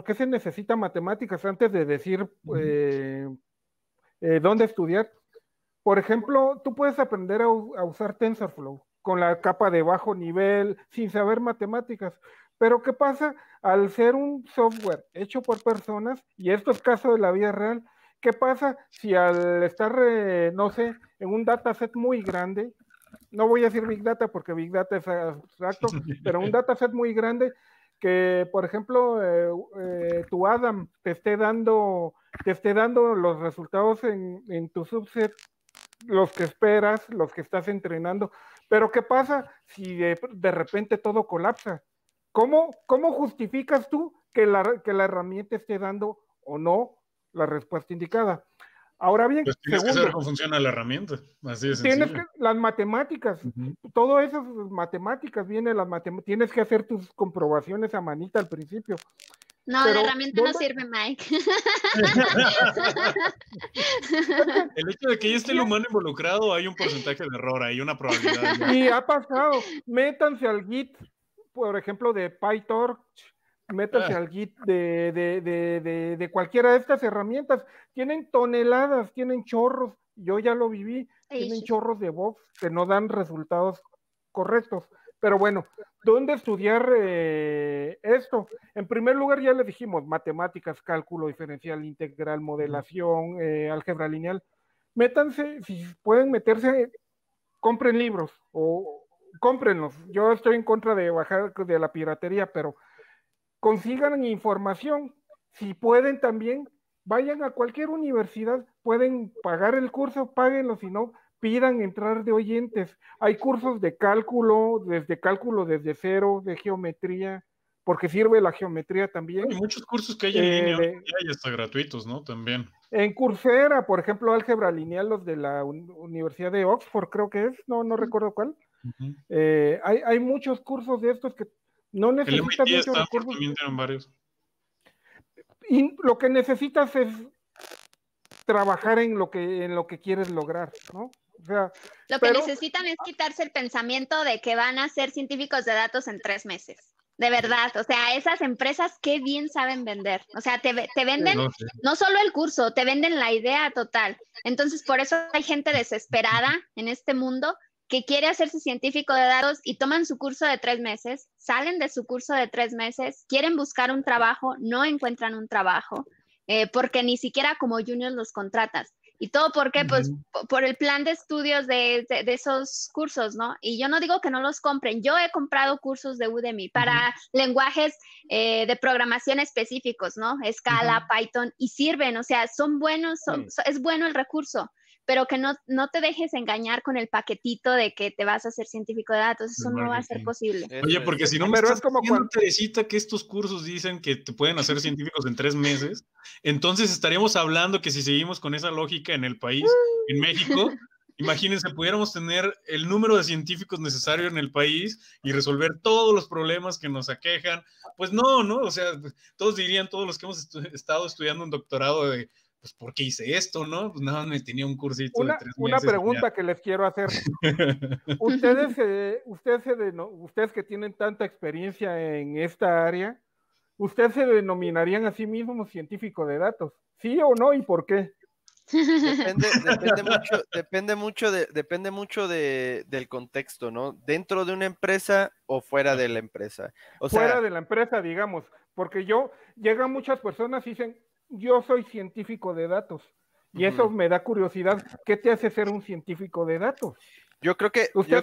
Speaker 3: qué se, necesita matemáticas antes de decir eh, eh, dónde estudiar? Por ejemplo, tú puedes aprender a, usar TensorFlow con la capa de bajo nivel, sin saber matemáticas. Pero ¿qué pasa al ser un software hecho por personas? Y esto es caso de la vida real. ¿Qué pasa si al estar, eh, no sé, en un dataset muy grande, no voy a decir Big Data porque Big Data es abstracto, pero un dataset muy grande, que, por ejemplo, eh, eh, tu Adam te esté dando, te esté dando los resultados en, tu subset, los que esperas, los que estás entrenando. Pero ¿qué pasa si de, de repente todo colapsa? ¿Cómo, ¿Cómo, justificas tú que la, que la herramienta esté dando o no la respuesta indicada? Ahora bien, pues tienes que saber cómo funciona la
Speaker 2: herramienta. Así es. Tienes que,
Speaker 3: las matemáticas, todo eso matemáticas viene las matemáticas, tienes que hacer tus comprobaciones a manita al principio. No, la herramienta no sirve,
Speaker 1: Mike.
Speaker 2: el hecho de que ya esté el humano involucrado, hay un porcentaje de error, hay una probabilidad. Y
Speaker 3: ha pasado. Métanse al Git, por ejemplo, de PyTorch métanse ah. al Git de, cualquiera de estas herramientas. Tienen toneladas, tienen chorros. Yo ya lo viví. tienen chorros de box que no dan resultados correctos. Pero bueno, ¿dónde estudiar eh, esto? En primer lugar, ya les dijimos, matemáticas, cálculo diferencial, integral, modelación, eh, álgebra lineal. Métanse, si pueden meterse, compren libros o cómprenlos. Yo estoy en contra de bajar de la piratería, pero consigan información. Si pueden también, vayan a cualquier universidad, pueden pagar el curso, páguenlo, si no, pidan entrar de oyentes. Hay cursos de cálculo, desde cálculo desde cero, de geometría, porque sirve la geometría también. Hay muchos cursos que hay en eh, línea
Speaker 2: y hasta gratuitos, ¿no? También.
Speaker 3: En Coursera, por ejemplo, álgebra lineal, los de la Universidad de Oxford, creo que es, no, no recuerdo cuál. Eh, hay, hay, muchos cursos de estos que no necesita varios. Y lo que necesitas es trabajar en lo que, en lo que quieres lograr, ¿no? O sea, lo que necesitan
Speaker 1: es quitarse el pensamiento de que van a ser científicos de datos en tres meses. De verdad, o sea, esas empresas qué bien saben vender. O sea, te, te venden no solo el curso, te venden la idea total. Entonces, por eso hay gente desesperada en este mundo que quiere hacerse científico de datos y toman su curso de tres meses, salen de su curso de tres meses, quieren buscar un trabajo, no encuentran un trabajo, eh, porque ni siquiera como juniors los contratas. ¿Y todo por qué? Pues por el plan de estudios de, esos cursos, ¿no? Y yo no digo que no los compren. Yo he comprado cursos de Udemy para lenguajes eh, de programación específicos, ¿no? Scala, Python, y sirven, o sea, son buenos, es bueno el recurso pero que no, no te dejes engañar con el paquetito de que te vas a hacer científico de datos, eso no va a ser
Speaker 2: posible. Oye, porque si no me estás como cuando que estos cursos dicen que te pueden hacer científicos en tres meses, entonces estaríamos hablando que si seguimos con esa lógica en el país, en México, Imagínense, pudiéramos tener el número de científicos necesario en el país y resolver todos los problemas que nos aquejan. Pues no, ¿no? O sea, todos dirían, todos los que hemos estado estudiando un doctorado de pues, ¿por hice esto, no? Pues nada más me tenía un cursito una, de tres meses. Una pregunta
Speaker 3: que les quiero hacer. ustedes, ustedes, que tienen tanta experiencia en esta área, ¿ustedes se denominarían a sí mismos científico de datos? ¿Sí o no y por qué? Depende,
Speaker 4: mucho, depende mucho, de, depende mucho de, del contexto, ¿no? Dentro de una empresa o fuera de la empresa. fuera de la empresa, digamos, porque yo, llegan muchas
Speaker 3: personas y dicen, yo soy científico de datos y eso me da curiosidad. ¿Qué te
Speaker 4: hace ser un científico de datos? Yo creo que, Usted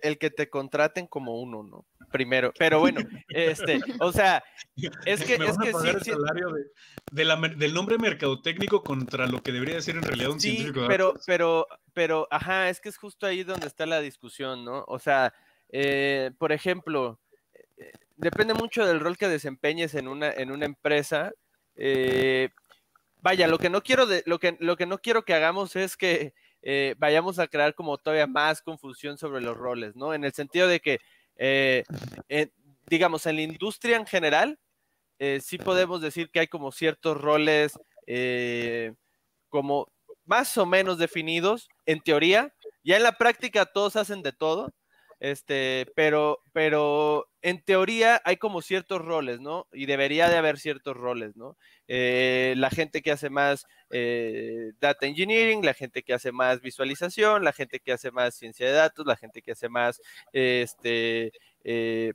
Speaker 4: el, que te, contraten como uno, ¿no? Primero, pero bueno, este, o sea, es que, es que
Speaker 2: del nombre mercadotécnico contra lo que debería ser en realidad un científico. De pero,
Speaker 4: Sí, pero, pero, ajá, es que es justo ahí donde está la discusión, ¿no? O sea, eh, por ejemplo, eh, depende mucho del rol que desempeñes en una, en una empresa eh, vaya, lo que no quiero, lo, que, no quiero que hagamos es que eh, vayamos a crear como todavía más confusión sobre los roles, ¿no? En el sentido de que, eh, digamos, en la industria en general, sí podemos decir que hay como ciertos roles como más o menos definidos en teoría, ya en la práctica todos hacen de todo, este, pero, pero en teoría hay como ciertos roles, ¿no? Y debería de haber ciertos roles, ¿no? Eh, la gente que hace más eh, data engineering, la gente que hace más visualización, la gente que hace más ciencia de datos, la gente que hace más este, eh,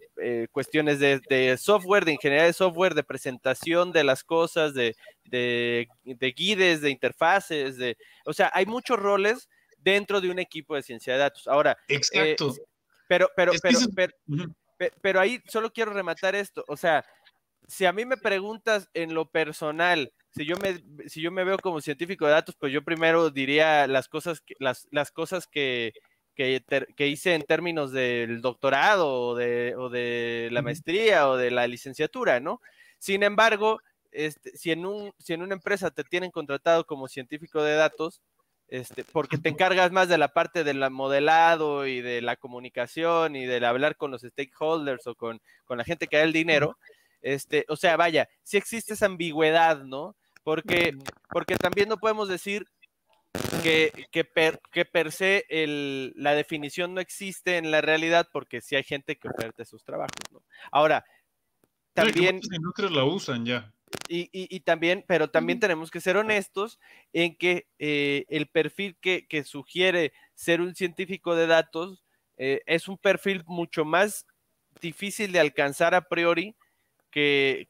Speaker 4: cuestiones de, software, de ingeniería de software, de presentación de las cosas, de, guides, de interfaces, de, o sea, hay muchos roles dentro de un equipo de ciencia de datos. Ahora, exacto. Pero, pero, pero, ahí solo quiero rematar esto. O sea, si a mí me preguntas en lo personal, si yo me, si yo me veo como científico de datos, pues yo primero diría las cosas que, las, cosas que, que, hice en términos del doctorado o de, de la maestría o de la licenciatura, ¿no? Sin embargo, este, si, en un, si en una empresa te tienen contratado como científico de datos, este, porque te encargas más de la parte del modelado y de la comunicación y del hablar con los stakeholders o con, la gente que da el dinero. Este, o sea, vaya, si sí existe esa ambigüedad, ¿no? Porque, porque también no podemos decir que, que, per, se la definición no existe en la realidad porque sí hay gente que oferta sus trabajos, ¿no? Ahora, también... ¿En otros la usan ya. Y, también, pero también tenemos que ser honestos en que eh, el perfil que, sugiere ser un científico de datos eh, es un perfil mucho más difícil de alcanzar a priori que,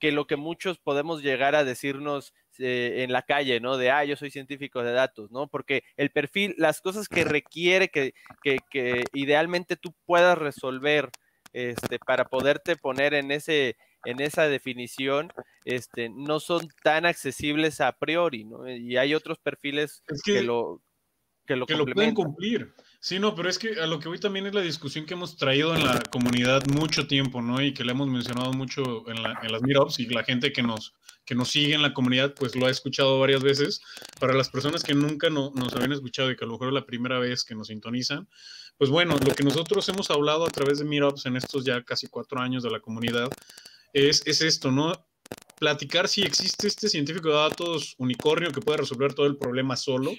Speaker 4: lo que muchos podemos llegar a decirnos eh, en la calle, ¿no? De, ah, yo soy científico de datos, ¿no? Porque el perfil, las cosas que requiere que, idealmente tú puedas resolver este, para poderte poner en ese en esa definición este, no son tan accesibles a priori, ¿no? Y hay otros perfiles que, lo que lo, que lo pueden
Speaker 2: cumplir. Sí, no, pero es que a lo que hoy también es la discusión que hemos traído en la comunidad mucho tiempo, ¿no? Y que le hemos mencionado mucho en, las meetups y la gente que nos, que nos sigue en la comunidad, pues lo ha escuchado varias veces. Para las personas que nunca nos habían escuchado y que a lo mejor es la primera vez que nos sintonizan, pues bueno, lo que nosotros hemos hablado a través de meetups en estos ya casi cuatro años de la comunidad es, esto, ¿no? Platicar si existe este científico de datos unicornio que puede resolver todo el problema solo,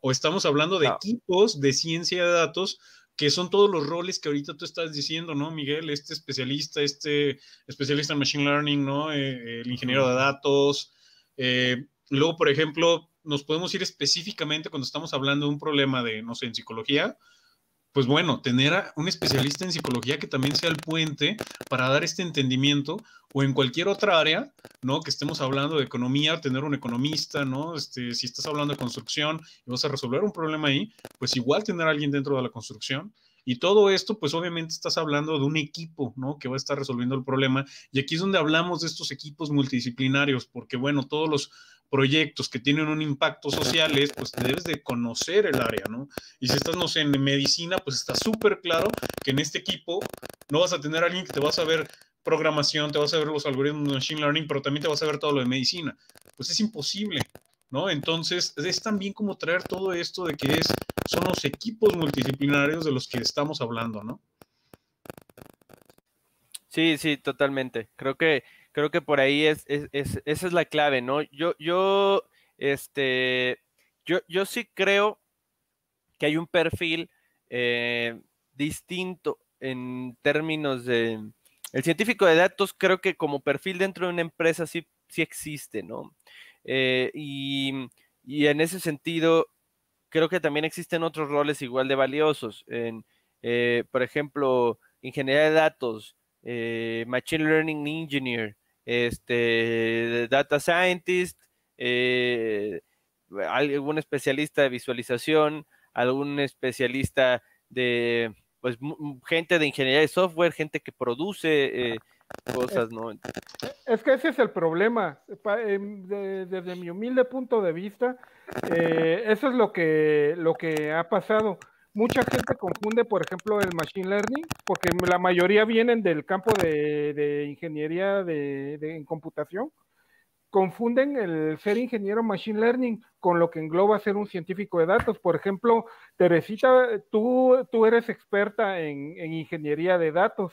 Speaker 2: o estamos hablando de equipos de ciencia de datos que son todos los roles que ahorita tú estás diciendo, ¿no, Miguel? Este especialista, este especialista en Machine Learning, ¿no? Eh, el ingeniero de datos. Eh, luego, por ejemplo, nos podemos ir específicamente cuando estamos hablando de un problema de, no sé, en psicología, pues bueno, tener a un especialista en psicología que también sea el puente para dar este entendimiento o en cualquier otra área, ¿no? Que estemos hablando de economía, tener un economista, ¿no? Este, si estás hablando de construcción y vas a resolver un problema ahí, pues igual tener a alguien dentro de la construcción y todo esto, pues obviamente estás hablando de un equipo, ¿no? Que va a estar resolviendo el problema. Y aquí es donde hablamos de estos equipos multidisciplinarios, porque bueno, todos los proyectos que tienen un impacto social es, pues debes de conocer el área, ¿no? Y si estás, no sé, en medicina, pues está súper claro que en este equipo no vas a tener alguien que te va a saber programación, te vas a ver los algoritmos de machine learning, pero también te vas a ver todo lo de medicina. Pues es imposible, ¿no? Entonces, es también como traer todo esto de que es son los equipos multidisciplinarios de los que estamos hablando, ¿no?
Speaker 4: Sí, sí, totalmente. Creo que, creo que por ahí es, esa es la clave, ¿no? Yo, yo, este, yo, yo sí creo que hay un perfil eh, distinto en términos de... El científico de datos creo que como perfil dentro de una empresa sí, sí existe, ¿no? Eh, y, y, en ese sentido, creo que también existen otros roles igual de valiosos. En, eh, por ejemplo, ingeniería de datos, eh, machine learning engineer, este, data scientist, eh, algún especialista de visualización, algún especialista de, pues, gente de ingeniería de software, gente que produce
Speaker 3: es que ese es el problema. Em, desde mi humilde punto de vista, eh, eso es lo que, lo que ha pasado. Mucha gente confunde, por ejemplo, el machine learning, porque la mayoría vienen del campo de, ingeniería de, en computación. Confunden el ser ingeniero machine learning con lo que engloba ser un científico de datos. Por ejemplo, Teresita, tú, eres experta en ingeniería de datos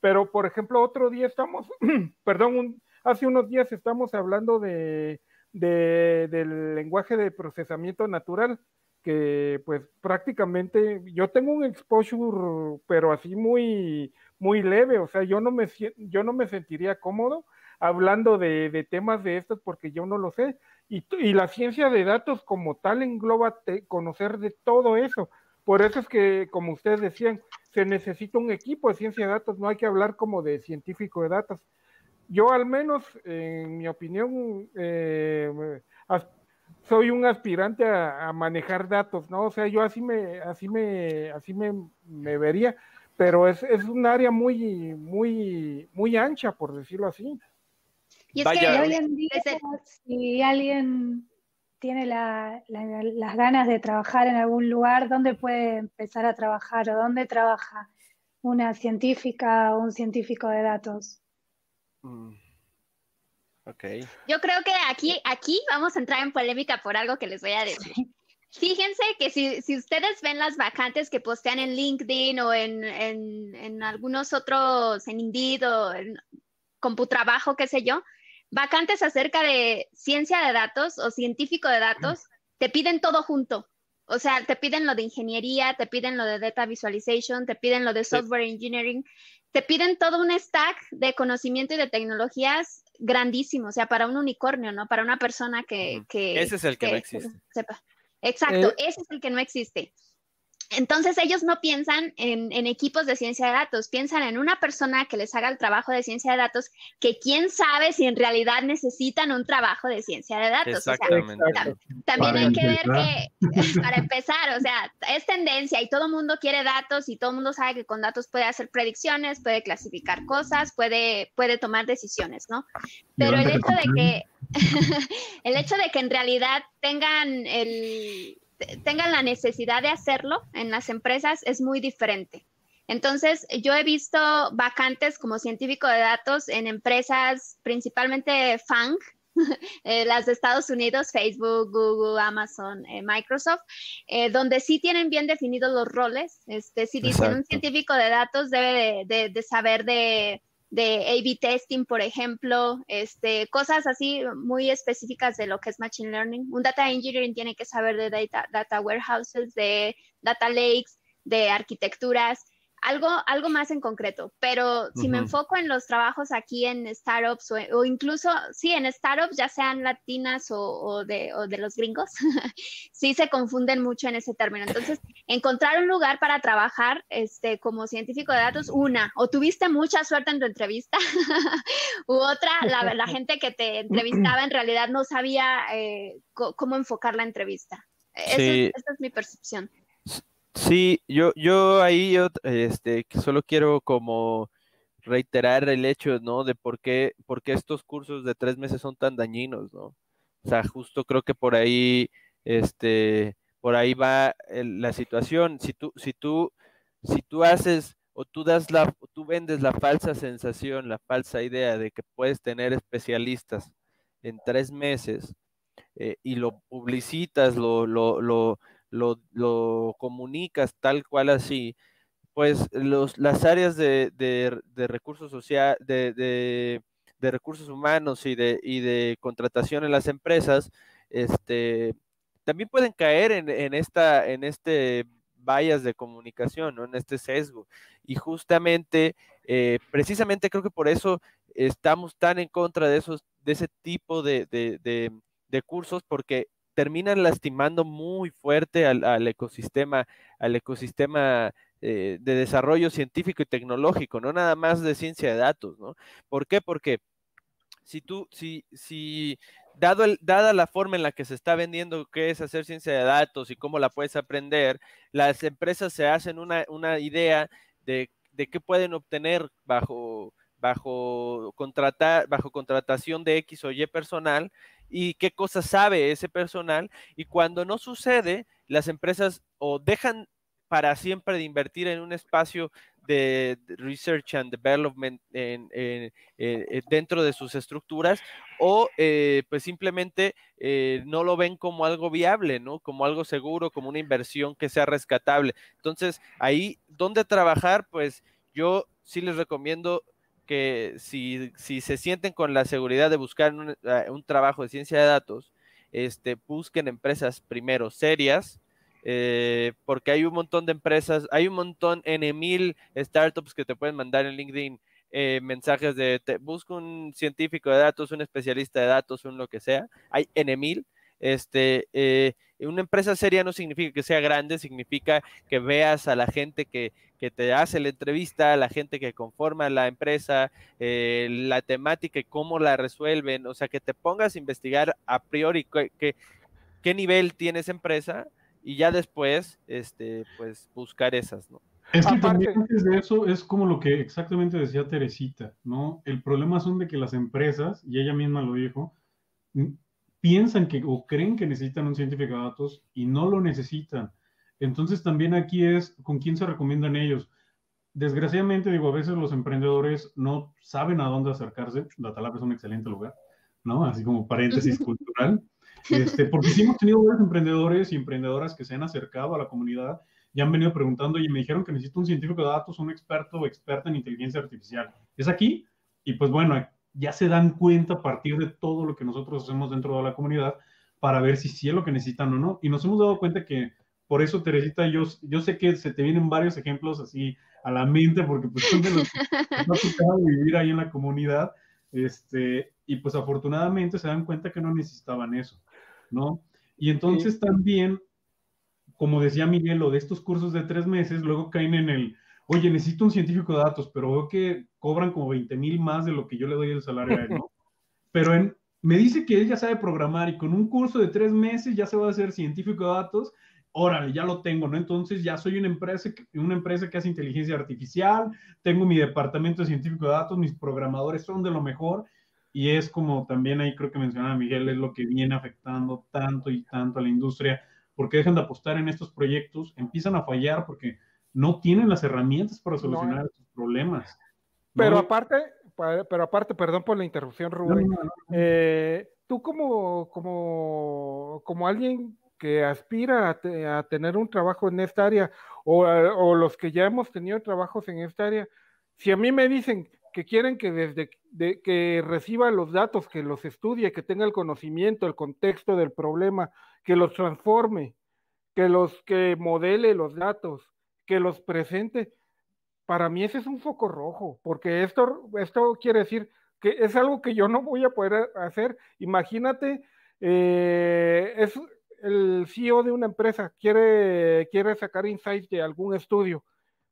Speaker 3: pero, por ejemplo, otro día estamos, perdón, hace unos días estamos hablando de, del lenguaje de procesamiento natural, que pues prácticamente yo tengo un exposure, pero así muy, muy leve, o sea, yo no me, yo no me sentiría cómodo hablando de, temas de estos porque yo no lo sé. Y, la ciencia de datos como tal engloba conocer de todo eso. Por eso es que, como ustedes decían, se necesita un equipo de ciencia de datos, no hay que hablar como de científico de datos. Yo al menos, en mi opinión, eh, soy un aspirante a, manejar datos, ¿no? O sea, yo así me, así me, así me, vería, pero es, es, un área muy, muy, muy ancha, por decirlo así. Y es que eh,
Speaker 5: si alguien tiene las ganas de trabajar en algún lugar, ¿dónde puede empezar a trabajar o dónde trabaja una científica o un científico de datos?
Speaker 4: Mm. Okay.
Speaker 1: Yo creo que aquí, aquí vamos a entrar en polémica por algo que les voy a decir. Fíjense que si, ustedes ven las vacantes que postean en LinkedIn o en, en algunos otros, en Indeed o en Computrabajo, qué sé yo, vacantes acerca de ciencia de datos o científico de datos, te piden todo junto. O sea, te piden lo de ingeniería, te piden lo de data visualization, te piden lo de software engineering, te piden todo un stack de conocimiento y de tecnologías grandísimo, o sea, para un unicornio, ¿no? Para una persona que... que Ese es el que, no existe. Sepa. Exacto, eh. ese es el que no existe. Entonces ellos no piensan en, equipos de ciencia de datos, piensan en una persona que les haga el trabajo de ciencia de datos, que quién sabe si en realidad necesitan un trabajo de ciencia de datos. Exactamente. también hay que ver que, para empezar, o sea, es tendencia y todo el mundo quiere datos y todo el mundo sabe que con datos puede hacer predicciones, puede clasificar cosas, puede, puede tomar decisiones, ¿no?
Speaker 5: Pero el hecho de que,
Speaker 1: el hecho de que en realidad tengan el tengan la necesidad de hacerlo en las empresas es muy diferente. Entonces, yo he visto vacantes como científico de datos en empresas principalmente FANG, eh, las de Estados Unidos, Facebook, Google, Amazon, eh, Microsoft, eh, donde sí tienen bien definidos los roles. Este, si dicen un científico de datos debe de saber de de A-B testing, por ejemplo, este, cosas así muy específicas de lo que es Machine Learning. Un Data Engineering tiene que saber de data, data warehouses, de data lakes, de arquitecturas, algo, algo más en concreto, pero si me enfoco en los trabajos aquí en startups o, incluso, sí, en startups, ya sean latinas o, de, o de, los gringos, sí se confunden mucho en ese término. Entonces, encontrar un lugar para trabajar este, como científico de datos, una, o tuviste mucha suerte en tu entrevista, u otra, la, la, gente que te entrevistaba en realidad no sabía eh, cómo enfocar la entrevista. esa es mi percepción.
Speaker 4: Sí, yo, yo ahí yo, este, solo quiero como reiterar el hecho, ¿no? De por qué, estos cursos de tres meses son tan dañinos, ¿no? O sea, justo creo que por ahí, este, por ahí va la situación. Si tú, si tú, si tú haces o tú das la, tú vendes la falsa sensación, la falsa idea de que puedes tener especialistas en tres meses eh, y lo publicitas, lo, lo, lo lo, comunicas tal cual así, pues los, las áreas de, recursos sociales, de, recursos humanos y de, de contratación en las empresas, este, también pueden caer en, en esta, en este vallas de comunicación, en este sesgo. Y justamente, eh, precisamente creo que por eso estamos tan en contra de, esos, de ese tipo de cursos, porque terminan lastimando muy fuerte al, ecosistema, al ecosistema eh, de desarrollo científico y tecnológico, no nada más de ciencia de datos, ¿no? ¿Por qué? Porque si tú, si, si, dado el, dada la forma en la que se está vendiendo qué es hacer ciencia de datos y cómo la puedes aprender, las empresas se hacen una, idea de, de qué pueden obtener bajo, bajo, contratar, bajo contratación de X o Y personal y qué cosas sabe ese personal. Y cuando no sucede, las empresas o dejan para siempre de invertir en un espacio de research and development eh, eh, dentro de sus estructuras o eh, pues simplemente no lo ven como algo viable, ¿no? Como algo seguro, como una inversión que sea rescatable. Entonces, ahí, ¿dónde trabajar? Pues yo sí les recomiendo que si, si se sienten con la seguridad de buscar un, eh, trabajo de ciencia de datos, este, busquen empresas primero serias, eh, porque hay un montón de empresas, hay un montón, N mil startups que te pueden mandar en LinkedIn eh, mensajes de te, busca un científico de datos, un especialista de datos, un lo que sea. Hay en mil. Este, eh, una empresa seria no significa que sea grande, significa que veas a la gente que, te hace la entrevista, a la gente que conforma la empresa, eh, la temática y cómo la resuelven, o sea, que te pongas a investigar a priori qué nivel tiene esa empresa y ya después, este, pues buscar esas, ¿no?
Speaker 2: Es que también antes de eso es como lo que exactamente decía Teresita, ¿no? El problema son de que las empresas, y ella misma lo dijo, piensan que o creen que necesitan un científico de datos y no lo necesitan. Entonces también aquí es con quién se recomiendan ellos. Desgraciadamente, digo, a veces los emprendedores no saben a dónde acercarse. Datalab es un excelente lugar, ¿no? Así como paréntesis cultural. Este, porque sí hemos tenido varios emprendedores y emprendedoras que se han acercado a la comunidad y han venido preguntando y me dijeron que necesito un científico de datos, un experto o experta en inteligencia artificial. ¿Es aquí? Y pues bueno, ya se dan cuenta a partir de todo lo que nosotros hacemos dentro de la comunidad para ver si sí es lo que necesitan o no. Y nos hemos dado cuenta que por eso, Teresita, yo, yo sé que se te vienen varios ejemplos así a la mente, porque pues tú te los, vivir ahí en la comunidad, este, y pues afortunadamente se dan cuenta que no necesitaban eso, ¿no? Y entonces también, como decía Miguel, lo de estos cursos de tres meses, luego caen en el, oye, necesito un científico de datos, pero veo que cobran como 20 mil más de lo que yo le doy el salario a él, Pero me dice que él ya sabe programar y con un curso de tres meses ya se va a hacer científico de datos. Órale, ya lo tengo, ¿no? Entonces ya soy una empresa, una empresa que hace inteligencia artificial, tengo mi departamento de científico de datos, mis programadores son de lo mejor y es como también ahí creo que mencionaba Miguel, es lo que viene afectando tanto y tanto a la industria porque dejan de apostar en estos proyectos, empiezan a fallar porque no tienen las herramientas para solucionar eh. estos problemas. Pero aparte, pero aparte, perdón por la interrupción, Rubén.
Speaker 3: Eh, tú como, como, como alguien que aspira a, tener un trabajo en esta área o, los que ya hemos tenido trabajos en esta área, si a mí me dicen que quieren que desde que reciba los datos, que los estudie, que tenga el conocimiento, el contexto del problema, que los transforme, que los que modele los datos, que los presente, para mí ese es un foco rojo, porque esto, esto quiere decir que es algo que yo no voy a poder hacer. Imagínate, eh, es el CEO de una empresa, quiere, quiere sacar insights de algún estudio,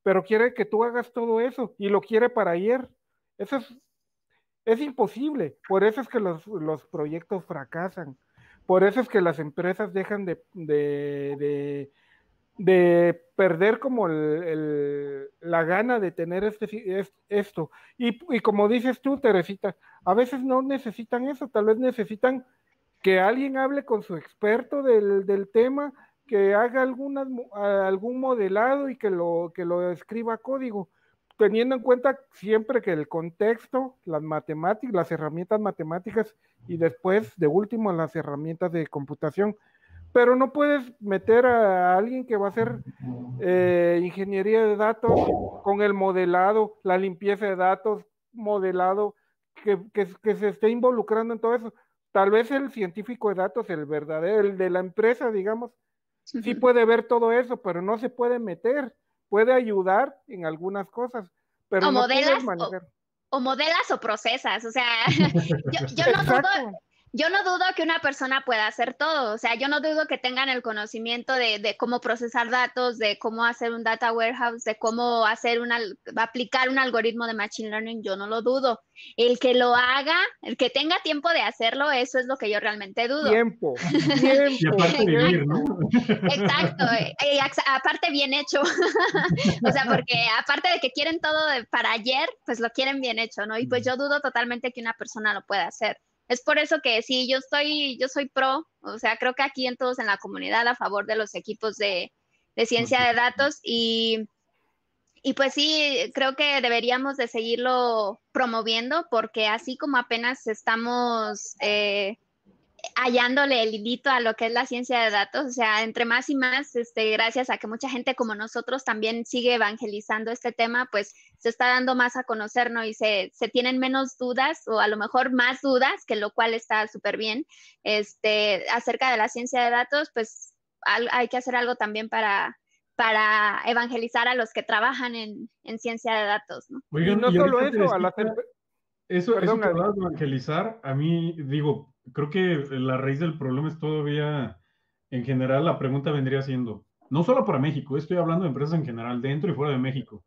Speaker 3: pero quiere que tú hagas todo eso y lo quiere para ayer. Eso es, es imposible. Por eso es que los, proyectos fracasan. Por eso es que las empresas dejan de de perder como la gana de tener este, esto. Y, como dices tú, Teresita, a veces no necesitan eso, tal vez necesitan que alguien hable con su experto del, tema, que haga algunas, algún modelado y que lo, que lo escriba código, teniendo en cuenta siempre que el contexto, las matemáticas, las herramientas matemáticas y después, de último, las herramientas de computación pero no puedes meter a alguien que va a hacer eh, ingeniería de datos con el modelado, la limpieza de datos, modelado, que, se esté involucrando en todo eso. Tal vez el científico de datos, el verdadero, el de la empresa, digamos, sí puede ver todo eso, pero no se puede meter, puede ayudar en algunas cosas, pero o modelas,
Speaker 1: o, modelas o procesas, o sea, yo, no todo yo no dudo que una persona pueda hacer todo, o sea, yo no dudo que tengan el conocimiento de, cómo procesar datos, de cómo hacer un data warehouse, de cómo hacer una, aplicar un algoritmo de machine learning, yo no lo dudo. El que lo haga, el que tenga tiempo de hacerlo, eso es lo que yo realmente dudo. Tiempo,
Speaker 5: tiempo.
Speaker 3: Exacto,
Speaker 1: eh, y aparte bien hecho. o sea, porque aparte de que quieren todo para ayer, pues lo quieren bien hecho, ¿no? Y pues yo dudo totalmente que una persona lo pueda hacer. Es por eso que sí, yo estoy, yo soy pro, o sea, creo que aquí en todos en la comunidad a favor de los equipos de, ciencia de datos y, y pues sí, creo que deberíamos de seguirlo promoviendo porque así como apenas estamos eh, hallándole el hilito a lo que es la ciencia de datos, o sea, entre más y más, este, gracias a que mucha gente como nosotros también sigue evangelizando este tema, pues se está dando más a conocer, ¿no? Y se, tienen menos dudas o a lo mejor más dudas, que lo cual está súper bien, este, acerca de la ciencia de datos, pues hay que hacer algo también para, para evangelizar a los que trabajan en, ciencia de datos,
Speaker 2: ¿no? Oigan, no solo eso, a la... Eso, evangelizar, a mí, digo, creo que eh, la raíz del problema es todavía, en general, la pregunta vendría siendo, no solo para México, estoy hablando de empresas en general, dentro y fuera de México.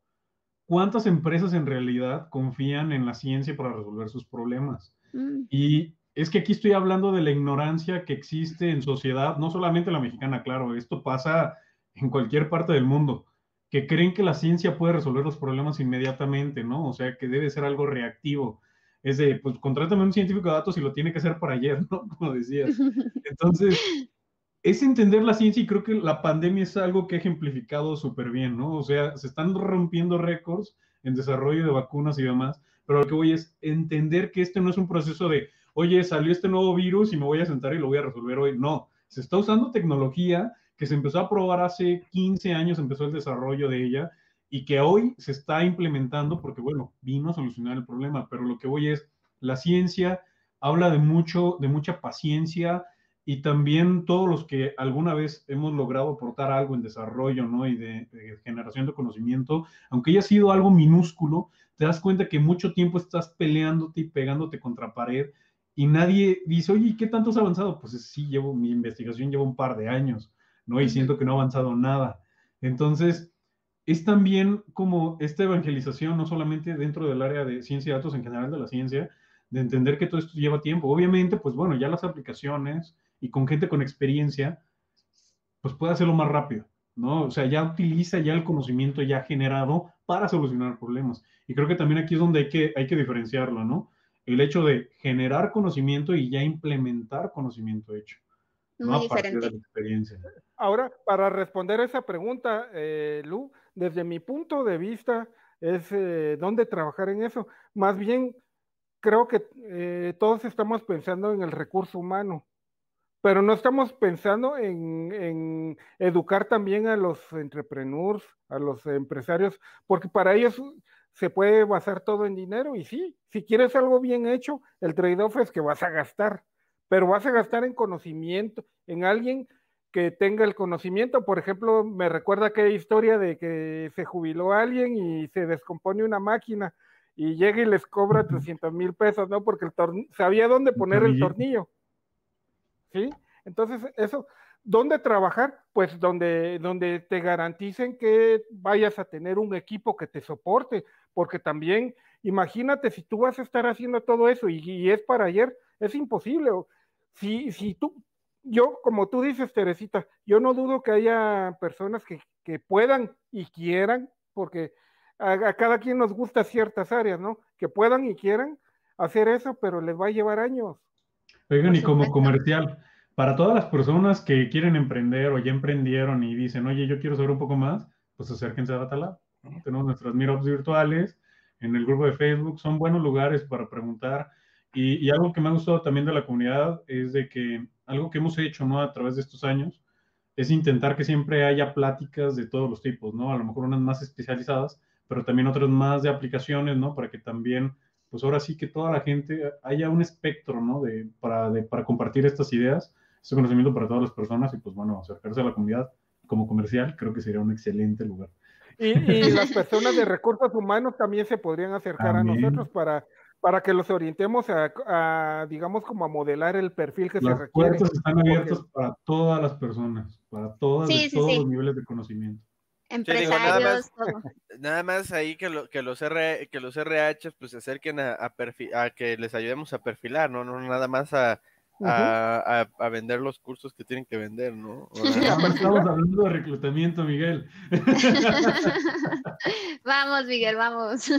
Speaker 2: ¿Cuántas empresas en realidad confían en la ciencia para resolver sus problemas? Mm. Y es que aquí estoy hablando de la ignorancia que existe en sociedad, no solamente la mexicana, claro, esto pasa en cualquier parte del mundo, que creen que la ciencia puede resolver los problemas inmediatamente, ¿no? O sea, que debe ser algo reactivo es de, pues contrátame un científico de datos y lo tiene que hacer para ayer, ¿no? Como decías. Entonces, es entender la ciencia y creo que la pandemia es algo que ha ejemplificado súper bien, ¿no? O sea, se están rompiendo récords en desarrollo de vacunas y demás, pero lo que voy es entender que este no es un proceso de, oye, salió este nuevo virus y me voy a sentar y lo voy a resolver hoy. No, se está usando tecnología que se empezó a probar hace 15 años, empezó el desarrollo de ella, y que hoy se está implementando porque, bueno, vino a solucionar el problema, pero lo que voy es, la ciencia habla de mucho, de mucha paciencia y también todos los que alguna vez hemos logrado aportar algo en desarrollo, ¿no? Y de, generación de conocimiento, aunque haya sido algo minúsculo, te das cuenta que mucho tiempo estás peleándote y pegándote contra pared y nadie dice, oye, ¿qué tanto has avanzado? Pues sí, llevo, mi investigación lleva un par de años, ¿no? Y siento que no ha avanzado nada. Entonces, es también como esta evangelización, no solamente dentro del área de ciencia y datos, en general de la ciencia, de entender que todo esto lleva tiempo. Obviamente, pues bueno, ya las aplicaciones y con gente con experiencia, pues puede hacerlo más rápido, ¿no? O sea, ya utiliza ya el conocimiento ya generado para solucionar problemas. Y creo que también aquí es donde hay que, hay que diferenciarlo, ¿no? El hecho de generar conocimiento y ya implementar conocimiento hecho. Muy diferente.
Speaker 3: Ahora, para responder a esa pregunta, eh, Lu, desde mi punto de vista, es eh, donde trabajar en eso. Más bien, creo que eh, todos estamos pensando en el recurso humano, pero no estamos pensando en, en, educar también a los entrepreneurs, a los empresarios, porque para ellos se puede basar todo en dinero y sí, si quieres algo bien hecho, el trade-off es que vas a gastar, pero vas a gastar en conocimiento, en alguien que tenga el conocimiento. Por ejemplo, me recuerda aquella historia de que se jubiló alguien y se descompone una máquina y llega y les cobra 300 mil pesos, ¿no? Porque el sabía dónde poner el tornillo. ¿Sí? Entonces, eso, ¿dónde trabajar? Pues donde, donde te garanticen que vayas a tener un equipo que te soporte, porque también, imagínate si tú vas a estar haciendo todo eso y, es para ayer, es imposible. Si, si tú, yo, como tú dices, Teresita, yo no dudo que haya personas que, puedan y quieran, porque a, cada quien nos gusta ciertas áreas, ¿no? Que puedan y quieran hacer eso, pero les va a llevar años.
Speaker 2: Oigan, y como comercial, para todas las personas que quieren emprender o ya emprendieron y dicen, oye, yo quiero saber un poco más, pues acérquense a Batala. Tenemos nuestras meetups virtuales en el grupo de Facebook, son buenos lugares para preguntar. Y, y algo que me ha gustado también de la comunidad es de que algo que hemos hecho, ¿no? A través de estos años, es intentar que siempre haya pláticas de todos los tipos, ¿no? A lo mejor unas más especializadas, pero también otras más de aplicaciones, ¿no? Para que también, pues ahora sí que toda la gente haya un espectro, ¿no? De, para, de, para compartir estas ideas, este conocimiento para todas las personas y pues bueno, acercarse a la comunidad como comercial, creo que sería un excelente lugar.
Speaker 3: Y, las personas de recursos humanos también se podrían acercar a nosotros para para que los orientemos a, digamos, como a modelar
Speaker 4: el perfil que se requiere. Las puertas están abiertas
Speaker 2: para todas las personas, para todos los niveles de conocimiento.
Speaker 4: Empresarios, nada, más, ahí que, que, los que los RH pues se acerquen a, que les ayudemos a perfilar, ¿no? No, nada más a, a, vender los cursos que tienen que vender, ¿no? Estamos hablando de reclutamiento,
Speaker 2: Miguel.
Speaker 1: vamos, Miguel, vamos.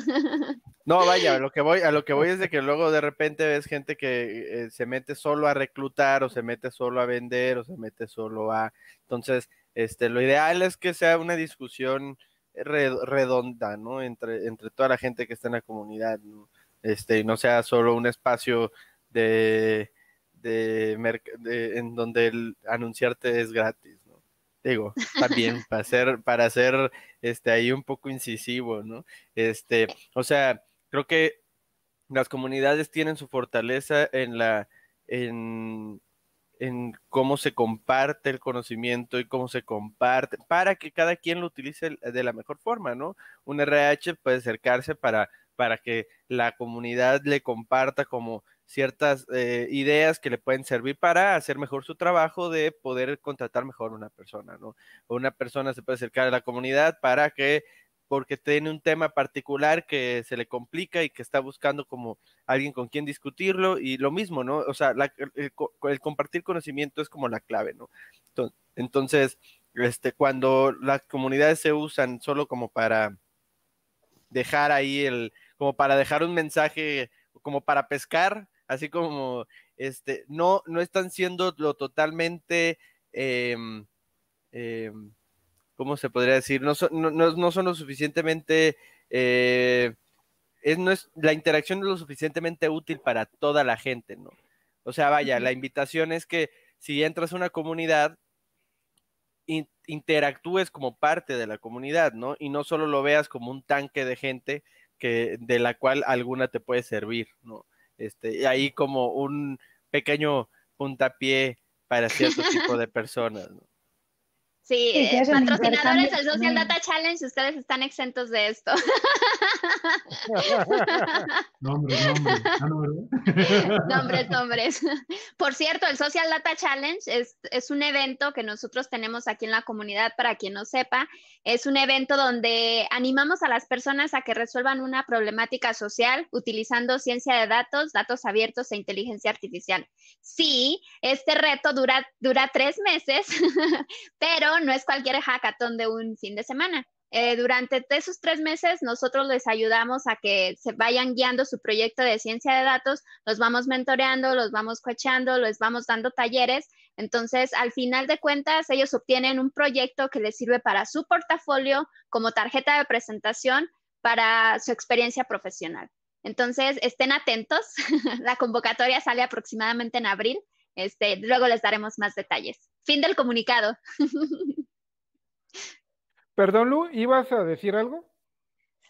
Speaker 4: No, vaya, a lo que voy, a lo que voy es de que luego de repente ves gente que eh, se mete solo a reclutar, o se mete solo a vender, o se mete solo a. Entonces, este, lo ideal es que sea una discusión redonda, ¿no? Entre, entre toda la gente que está en la comunidad, ¿no? Este, y no sea solo un espacio de, de, en donde el anunciarte es gratis, ¿no? Digo, también para ser, para ser este ahí un poco incisivo, ¿no? Este, o sea, Creo que las comunidades tienen su fortaleza en la en, cómo se comparte el conocimiento y cómo se comparte para que cada quien lo utilice de la mejor forma, ¿no? Un RH puede acercarse para, para que la comunidad le comparta como ciertas eh, ideas que le pueden servir para hacer mejor su trabajo de poder contratar mejor una persona, ¿no? O una persona se puede acercar a la comunidad para que porque tiene un tema particular que se le complica y que está buscando como alguien con quien discutirlo y lo mismo, ¿no? O sea, el, compartir conocimiento es como la clave, ¿no? Entonces, este, cuando las comunidades se usan solo como para dejar ahí el, como para dejar un mensaje, como para pescar, así como, este, no, no están siendo lo totalmente... Em, em, ¿cómo se podría decir? No, no, no, son lo suficientemente... Eh, es, no es, la interacción no es lo suficientemente útil para toda la gente, ¿no? O sea, vaya, la invitación es que si entras a una comunidad, interactúes como parte de la comunidad, ¿no? Y no solo lo veas como un tanque de gente que, de la cual alguna te puede servir, ¿no? Este, y ahí como un pequeño puntapié para cierto tipo de personas, ¿no?
Speaker 1: Sí, eh, patrocinadores del Social Data Challenge, ustedes están exentos de esto. nombres, nombres. Ah,
Speaker 5: nombres,
Speaker 1: nombres. Por cierto, el Social Data Challenge es, es, un evento que nosotros tenemos aquí en la comunidad, para quien no sepa. Es un evento donde animamos a las personas a que resuelvan una problemática social utilizando ciencia de datos, datos abiertos e inteligencia artificial. Sí, este reto dura, dura tres meses, pero no es cualquier hackathon de un fin de semana. Eh, durante esos tres meses nosotros les ayudamos a que se vayan guiando su proyecto de ciencia de datos, los vamos mentoreando, los vamos coachando, les vamos dando talleres. Entonces, al final de cuentas, ellos obtienen un proyecto que les sirve para su portafolio como tarjeta de presentación para su experiencia profesional. Entonces, estén atentos. La convocatoria sale aproximadamente en abril. Este, luego les daremos más detalles. Fin del comunicado.
Speaker 3: Perdón, Lu, ¿ibas a decir algo?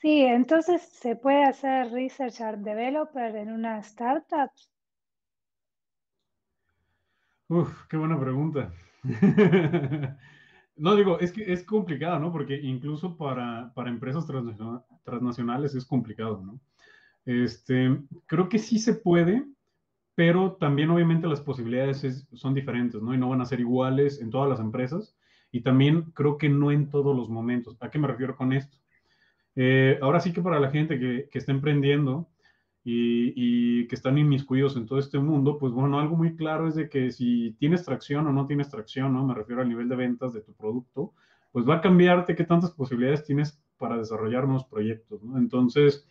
Speaker 5: Sí, entonces se puede hacer research developer en una startup.
Speaker 2: Uf, qué buena pregunta. no digo, es que es complicado, ¿no? Porque incluso para, para empresas transnacionales es complicado, ¿no? Este, creo que sí se puede, pero también obviamente las posibilidades son diferentes, ¿no? Y no van a ser iguales en todas las empresas y también creo que no en todos los momentos. ¿A qué me refiero con esto? Eh, ahora sí que para la gente que, está emprendiendo y, y, que están inmiscuidos en todo este mundo, pues bueno, algo muy claro es de que si tienes tracción o no tienes tracción, ¿no? Me refiero al nivel de ventas de tu producto, pues va a cambiarte qué tantas posibilidades tienes para desarrollar nuevos proyectos, ¿no? Entonces,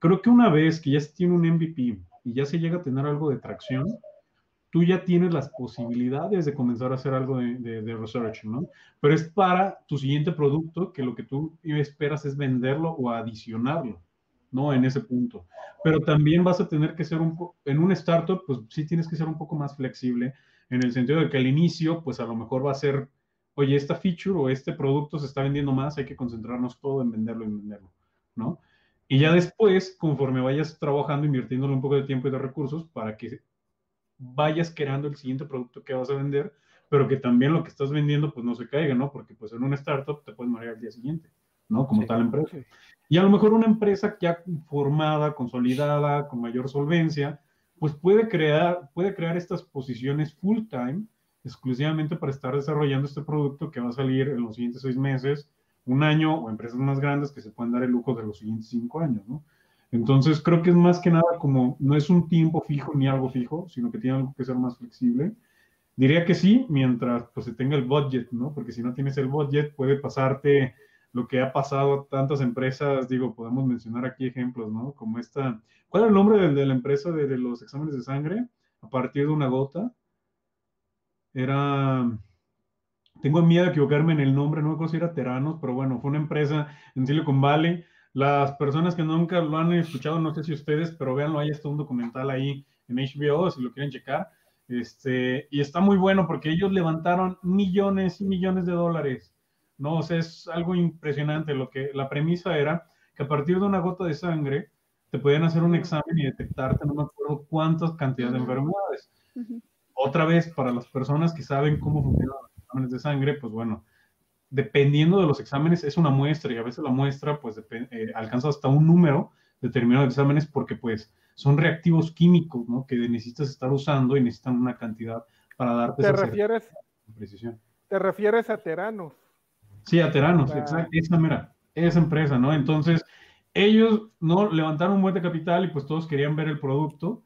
Speaker 2: creo que una vez que ya se tiene un MVP, y ya se llega a tener algo de tracción, tú ya tienes las posibilidades de comenzar a hacer algo de, research, ¿no? Pero es para tu siguiente producto que lo que tú esperas es venderlo o adicionarlo, ¿no? En ese punto. Pero también vas a tener que ser un poco, en un startup, pues sí tienes que ser un poco más flexible en el sentido de que al inicio, pues a lo mejor va a ser, oye, esta feature o este producto se está vendiendo más, hay que concentrarnos todo en venderlo y venderlo, ¿no? Y ya después, conforme vayas trabajando, invirtiéndole un poco de tiempo y de recursos para que vayas creando el siguiente producto que vas a vender, pero que también lo que estás vendiendo pues no se caiga, ¿no? Porque pues en una startup te puedes marear al día siguiente, ¿no? Como tal empresa. Y a lo mejor una empresa ya formada, consolidada, con mayor solvencia, pues puede crear, puede crear estas posiciones full time exclusivamente para estar desarrollando este producto que va a salir en los siguientes seis meses un año o empresas más grandes que se pueden dar el lujo de los siguientes cinco años, ¿no? Entonces creo que es más que nada como, no es un tiempo fijo ni algo fijo, sino que tiene algo que ser más flexible. Diría que sí, mientras pues se tenga el budget, ¿no? Porque si no tienes el budget puede pasarte lo que ha pasado a tantas empresas, digo, podemos mencionar aquí ejemplos, ¿no? Como esta, ¿cuál era el nombre de, la empresa de los exámenes de sangre a partir de una gota? Era, tengo miedo de equivocarme en el nombre, no me acuerdo si era Teranos, pero bueno, fue una empresa en Silicon Valley. Las personas que nunca lo han escuchado, no sé si ustedes, pero véanlo, hay hasta un documental ahí en HBO, si lo quieren checar. Este, y está muy bueno porque ellos levantaron millones y millones de dólares. No, o sea, es algo impresionante. Lo que la premisa era que a partir de una gota de sangre te podían hacer un examen y detectarte, no me acuerdo cuántas cantidades de enfermedades. Otra vez, para las personas que saben cómo funciona exámenes de sangre, pues bueno, dependiendo de los exámenes, es una muestra y a veces la muestra pues eh, alcanza hasta un número determinado de exámenes porque pues son reactivos químicos, ¿no? Que necesitas estar usando y necesitan una cantidad para darte... ¿Te esa refieres? Precisión.
Speaker 3: ¿Te refieres a Teranos?
Speaker 2: Sí, a Teranos, ah. exacto. Esa, esa empresa, ¿no? Entonces, ellos, ¿no? Levantaron un capital y pues todos querían ver el producto.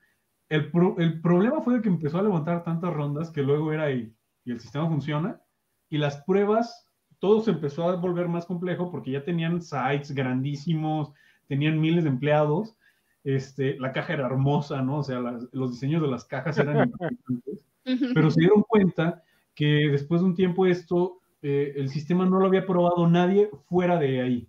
Speaker 2: El, problema fue que empezó a levantar tantas rondas que luego era ahí y el sistema funciona. Y las pruebas, todo se empezó a volver más complejo porque ya tenían sites grandísimos, tenían miles de empleados. Este, la caja era hermosa, ¿no? O sea, los diseños de las cajas eran importantes. Pero se dieron cuenta que después de un tiempo esto, eh, el sistema no lo había probado nadie fuera de ahí,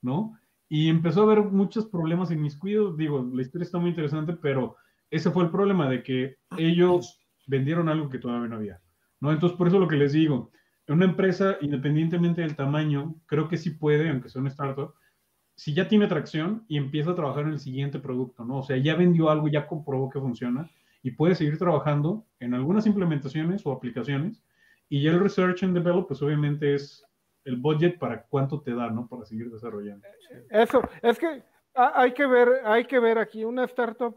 Speaker 2: ¿no? Y empezó a haber muchos problemas en mis cuidos. Digo, la historia está muy interesante, pero ese fue el problema de que ellos vendieron algo que todavía no había. ¿no? Entonces, por eso lo que les digo, una empresa, independientemente del tamaño, creo que sí puede, aunque sea una startup, si ya tiene tracción y empieza a trabajar en el siguiente producto, ¿no? O sea, ya vendió algo, ya comprobó que funciona y puede seguir trabajando en algunas implementaciones o aplicaciones. Y el research and develop, pues obviamente es el budget para cuánto te da, ¿no? Para seguir desarrollando.
Speaker 3: Eso, es que hay que ver, hay que ver aquí, una startup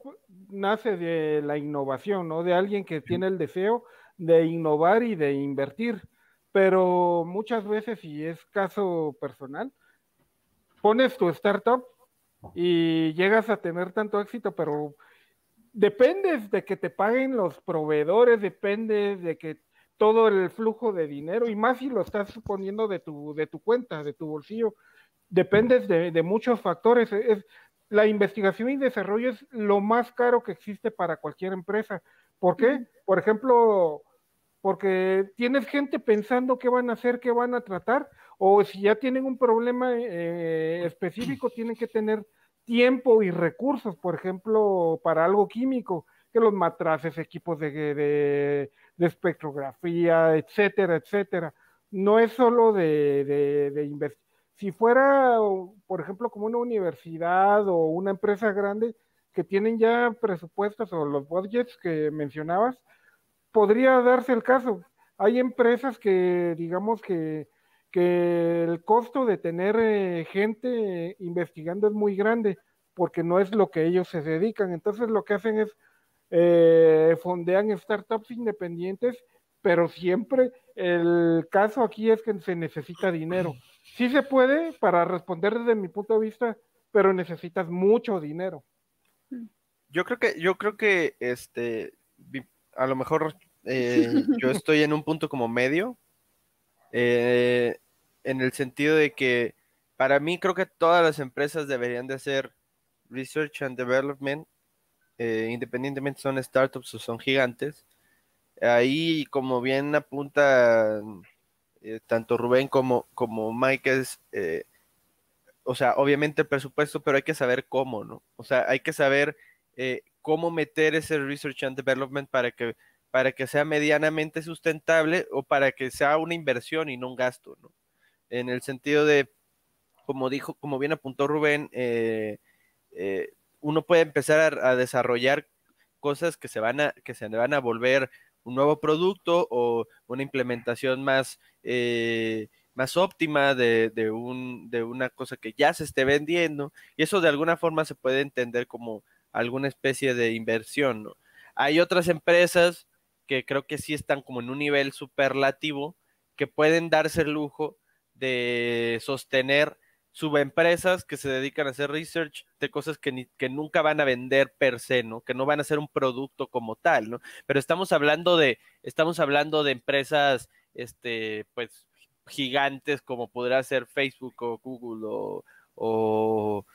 Speaker 3: nace de la innovación, ¿no? De alguien que tiene el deseo de innovar y de invertir. Pero muchas veces, y es caso personal, pones tu startup y llegas a tener tanto éxito, pero dependes de que te paguen los proveedores, dependes de que todo el flujo de dinero, y más si lo estás suponiendo de tu, de tu cuenta, de tu bolsillo, dependes de, de muchos factores la investigación y desarrollo es lo más caro que existe para cualquier empresa. ¿Por qué? Por ejemplo, porque tienes gente pensando qué van a hacer, qué van a tratar, o si ya tienen un problema eh, eh, específico, tienen que tener tiempo y recursos, por ejemplo, para algo químico, que los matraces, equipos de, espectrografía, etcétera, etcétera. No es solo de, investigación. Si fuera, por ejemplo, como una universidad o una empresa grande que tienen ya presupuestos o los budgets que mencionabas, podría darse el caso. Hay empresas que, digamos que, el costo de tener eh, gente investigando es muy grande porque no es lo que ellos se dedican. Entonces lo que hacen es eh, fondean startups independientes, pero siempre el caso aquí es que se necesita dinero. Sí se puede para responder desde mi punto de vista, pero necesitas mucho dinero.
Speaker 4: Yo creo que, yo creo que este, a lo mejor eh, yo estoy en un punto como medio, eh, en el sentido de que para mí creo que todas las empresas deberían de hacer research and development, eh, independientemente son startups o son gigantes. Ahí, como bien apunta eh, tanto Rubén como, como Mike es, eh, o sea, obviamente el presupuesto, pero hay que saber cómo, ¿no? O sea, hay que saber eh, cómo meter ese research and development para que, para que sea medianamente sustentable o para que sea una inversión y no un gasto, ¿no? En el sentido de, como dijo, como bien apuntó Rubén, uno puede empezar a, desarrollar cosas que se van que se van a volver un nuevo producto o una implementación más eh, más óptima de, un, de una cosa que ya se esté vendiendo. Y eso de alguna forma se puede entender como alguna especie de inversión. ¿no? Hay otras empresas que creo que sí están como en un nivel superlativo que pueden darse el lujo de sostener subempresas que se dedican a hacer research de cosas que, que nunca van a vender per se, ¿no? Que no van a ser un producto como tal, ¿no? Pero estamos hablando de, estamos hablando de empresas este, pues, gigantes como podrá ser Facebook o Google o,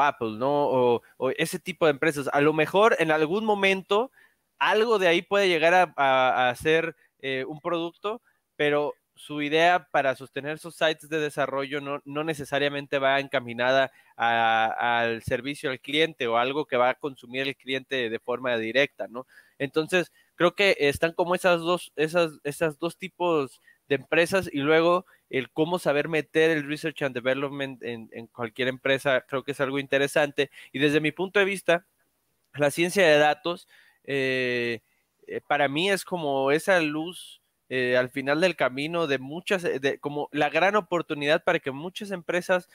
Speaker 4: Apple, ¿no? O, ese tipo de empresas. A lo mejor en algún momento algo de ahí puede llegar a, ser eh, un producto, pero su idea para sostener sus sites de desarrollo no, no necesariamente va encaminada al servicio al cliente o algo que va a consumir el cliente de forma directa, ¿no? Entonces, creo que están como esas dos, esas, esas dos tipos de empresas y luego el cómo saber meter el research and development en, cualquier empresa, creo que es algo interesante. Y desde mi punto de vista, la ciencia de datos eh, eh, para mí es como esa luz eh, al final del camino de muchas, de, como la gran oportunidad para que muchas empresas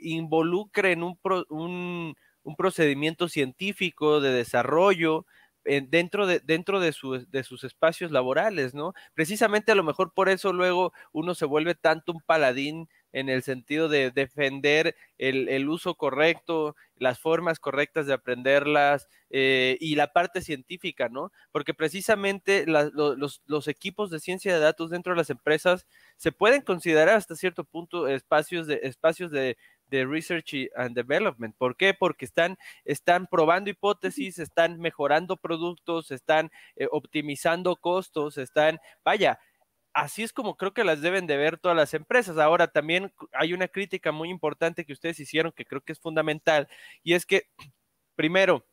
Speaker 4: involucren un, un procedimiento científico de desarrollo, dentro, de, dentro de, de, sus espacios laborales, ¿no? Precisamente a lo mejor por eso luego uno se vuelve tanto un paladín en el sentido de defender el, uso correcto, las formas correctas de aprenderlas eh, y la parte científica, ¿no? Porque precisamente los, los, equipos de ciencia de datos dentro de las empresas se pueden considerar hasta cierto punto espacios de, espacios de, de Research and Development. ¿Por qué? Porque están, están probando hipótesis, están mejorando productos, están eh, optimizando costos, están, vaya, así es como creo que las deben de ver todas las empresas. Ahora también hay una crítica muy importante que ustedes hicieron que creo que es fundamental y es que, primero,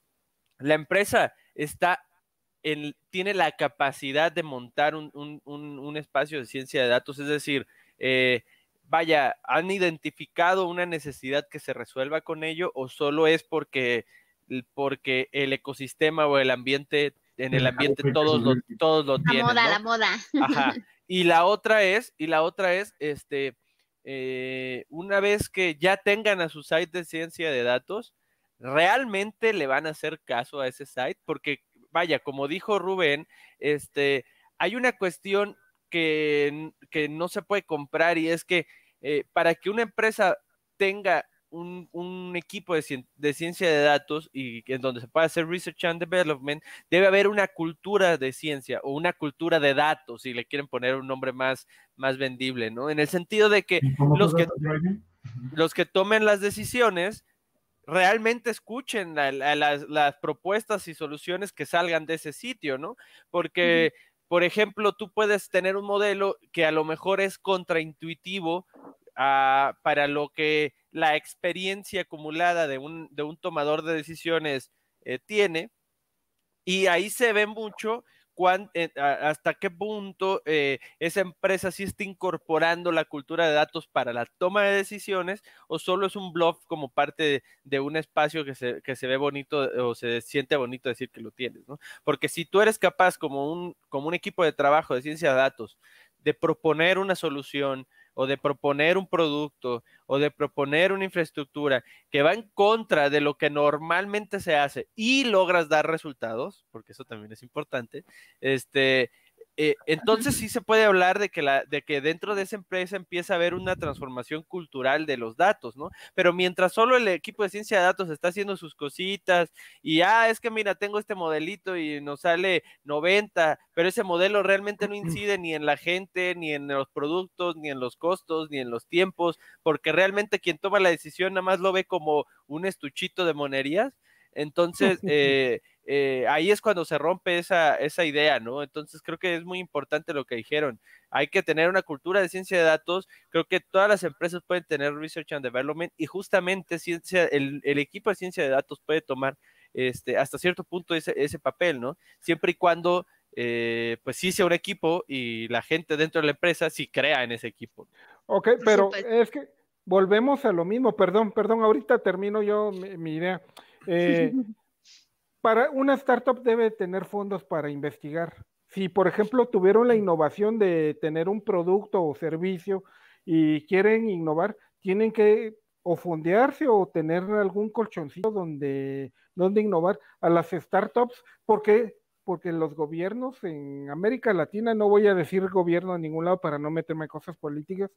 Speaker 4: la empresa está tiene la capacidad de montar un, un, un, espacio de ciencia de datos, es decir, eh, vaya, ¿han identificado una necesidad que se resuelva con ello o solo es porque, porque el ecosistema o el ambiente, en el ambiente todos lo, todos lo tienen? La moda, la moda. Ajá. Y la otra es, y la otra es, este, eh, una vez que ya tengan a su site de ciencia de datos, ¿realmente le van a hacer caso a ese site? Porque, vaya, como dijo Rubén, este, hay una cuestión que no se puede comprar y es que eh, para que una empresa tenga un, equipo de, ciencia de datos y en donde se pueda hacer research and development, debe haber una cultura de ciencia o una cultura de datos, si le quieren poner un nombre más, más vendible, ¿no? En el sentido de que los que, tomen las decisiones realmente escuchen a las, propuestas y soluciones que salgan de ese sitio, ¿no? Porque por ejemplo, tú puedes tener un modelo que a lo mejor es contraintuitivo ah, para lo que la experiencia acumulada de un, tomador de decisiones eh, tiene. Y ahí se ve mucho eh, hasta qué punto eh, esa empresa sí está incorporando la cultura de datos para la toma de decisiones o solo es un blog como parte de, un espacio que se, que se, ve bonito eh, o se siente bonito decir que lo tienes, ¿no? Porque si tú eres capaz como un, como un equipo de trabajo de ciencia de datos de proponer una solución, o de proponer un producto o de proponer una infraestructura que va en contra de lo que normalmente se hace y logras dar resultados, porque eso también es importante, este, eh, entonces sí se puede hablar de que, de que dentro de esa empresa empieza a haber una transformación cultural de los datos, ¿no? Pero mientras solo el equipo de ciencia de datos está haciendo sus cositas y, ah, es que mira, tengo este modelito y nos sale 90, pero ese modelo realmente no incide ni en la gente, ni en los productos, ni en los costos, ni en los tiempos, porque realmente quien toma la decisión nada más lo ve como un estuchito de monerías. Entonces, eh, eh, ahí es cuando se rompe esa, idea, ¿no? Entonces creo que es muy importante lo que dijeron. Hay que tener una cultura de ciencia de datos. Creo que todas las empresas pueden tener Research and Development y justamente el, equipo de ciencia de datos puede tomar este, hasta cierto punto ese, papel, ¿no? Siempre y cuando eh, pues sí sea un equipo y la gente dentro de la empresa sí crea en ese equipo.
Speaker 3: Ok, pero pues. es que volvemos a lo mismo, perdón, perdón, ahorita termino yo mi, idea. Eh, para una startup debe tener fondos para investigar. Si, por ejemplo, tuvieron la innovación de tener un producto o servicio y quieren innovar, tienen que o fondearse o tener algún colchoncito donde, donde innovar a las startups, ¿Por qué? porque los gobiernos en América Latina, no voy a decir gobierno en ningún lado para no meterme en cosas políticas,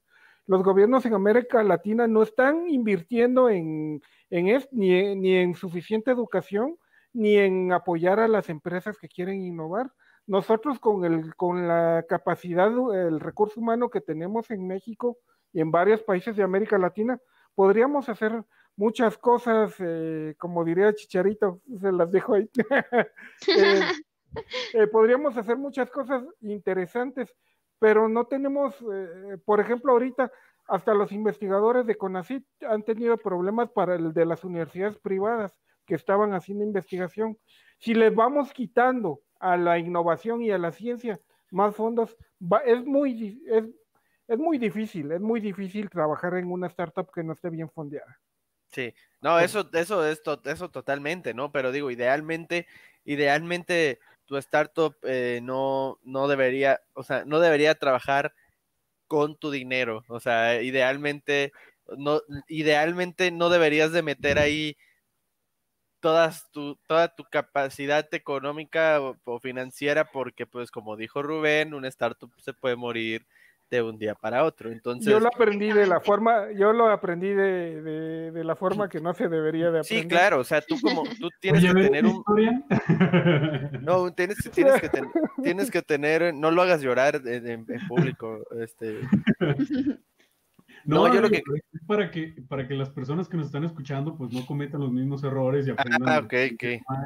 Speaker 3: los gobiernos en América Latina no están invirtiendo en, en ni, en suficiente educación ni en apoyar a las empresas que quieren innovar. Nosotros con, el, con la capacidad, el recurso humano que tenemos en México y en varios países de América Latina, podríamos hacer muchas cosas, eh, como diría Chicharito, se las dejo ahí. Eh, eh, podríamos hacer muchas cosas interesantes, pero no tenemos, por ejemplo, ahorita hasta los investigadores de CONACYT han tenido problemas para el de las universidades privadas que estaban haciendo investigación. Si les vamos quitando a la innovación y a la ciencia más fondos, es, muy, es, muy difícil, es muy difícil trabajar en una startup que no esté bien fondeada.
Speaker 4: Sí, no, eso, eso, es eso totalmente, ¿no? Pero digo, idealmente, idealmente tu startup eh, no, no debería, o sea, no debería trabajar con tu dinero, o sea, idealmente no, idealmente no deberías de meter ahí todas tu, toda tu capacidad económica o, financiera, porque pues como dijo Rubén, un startup se puede morir de un día para otro. Entonces, yo lo aprendí de
Speaker 3: la forma, yo lo aprendí de, la forma que no se debería de aprender.
Speaker 4: Sí, claro, o sea, tú como, tú tienes que tener un... No, tienes, que tienes que tener, no lo hagas llorar en, en público, este... No, yo lo
Speaker 2: que... Es para que... Para que las personas que nos están escuchando pues no cometan los mismos errores y ah, aprendan... Ah, ok,
Speaker 4: ok.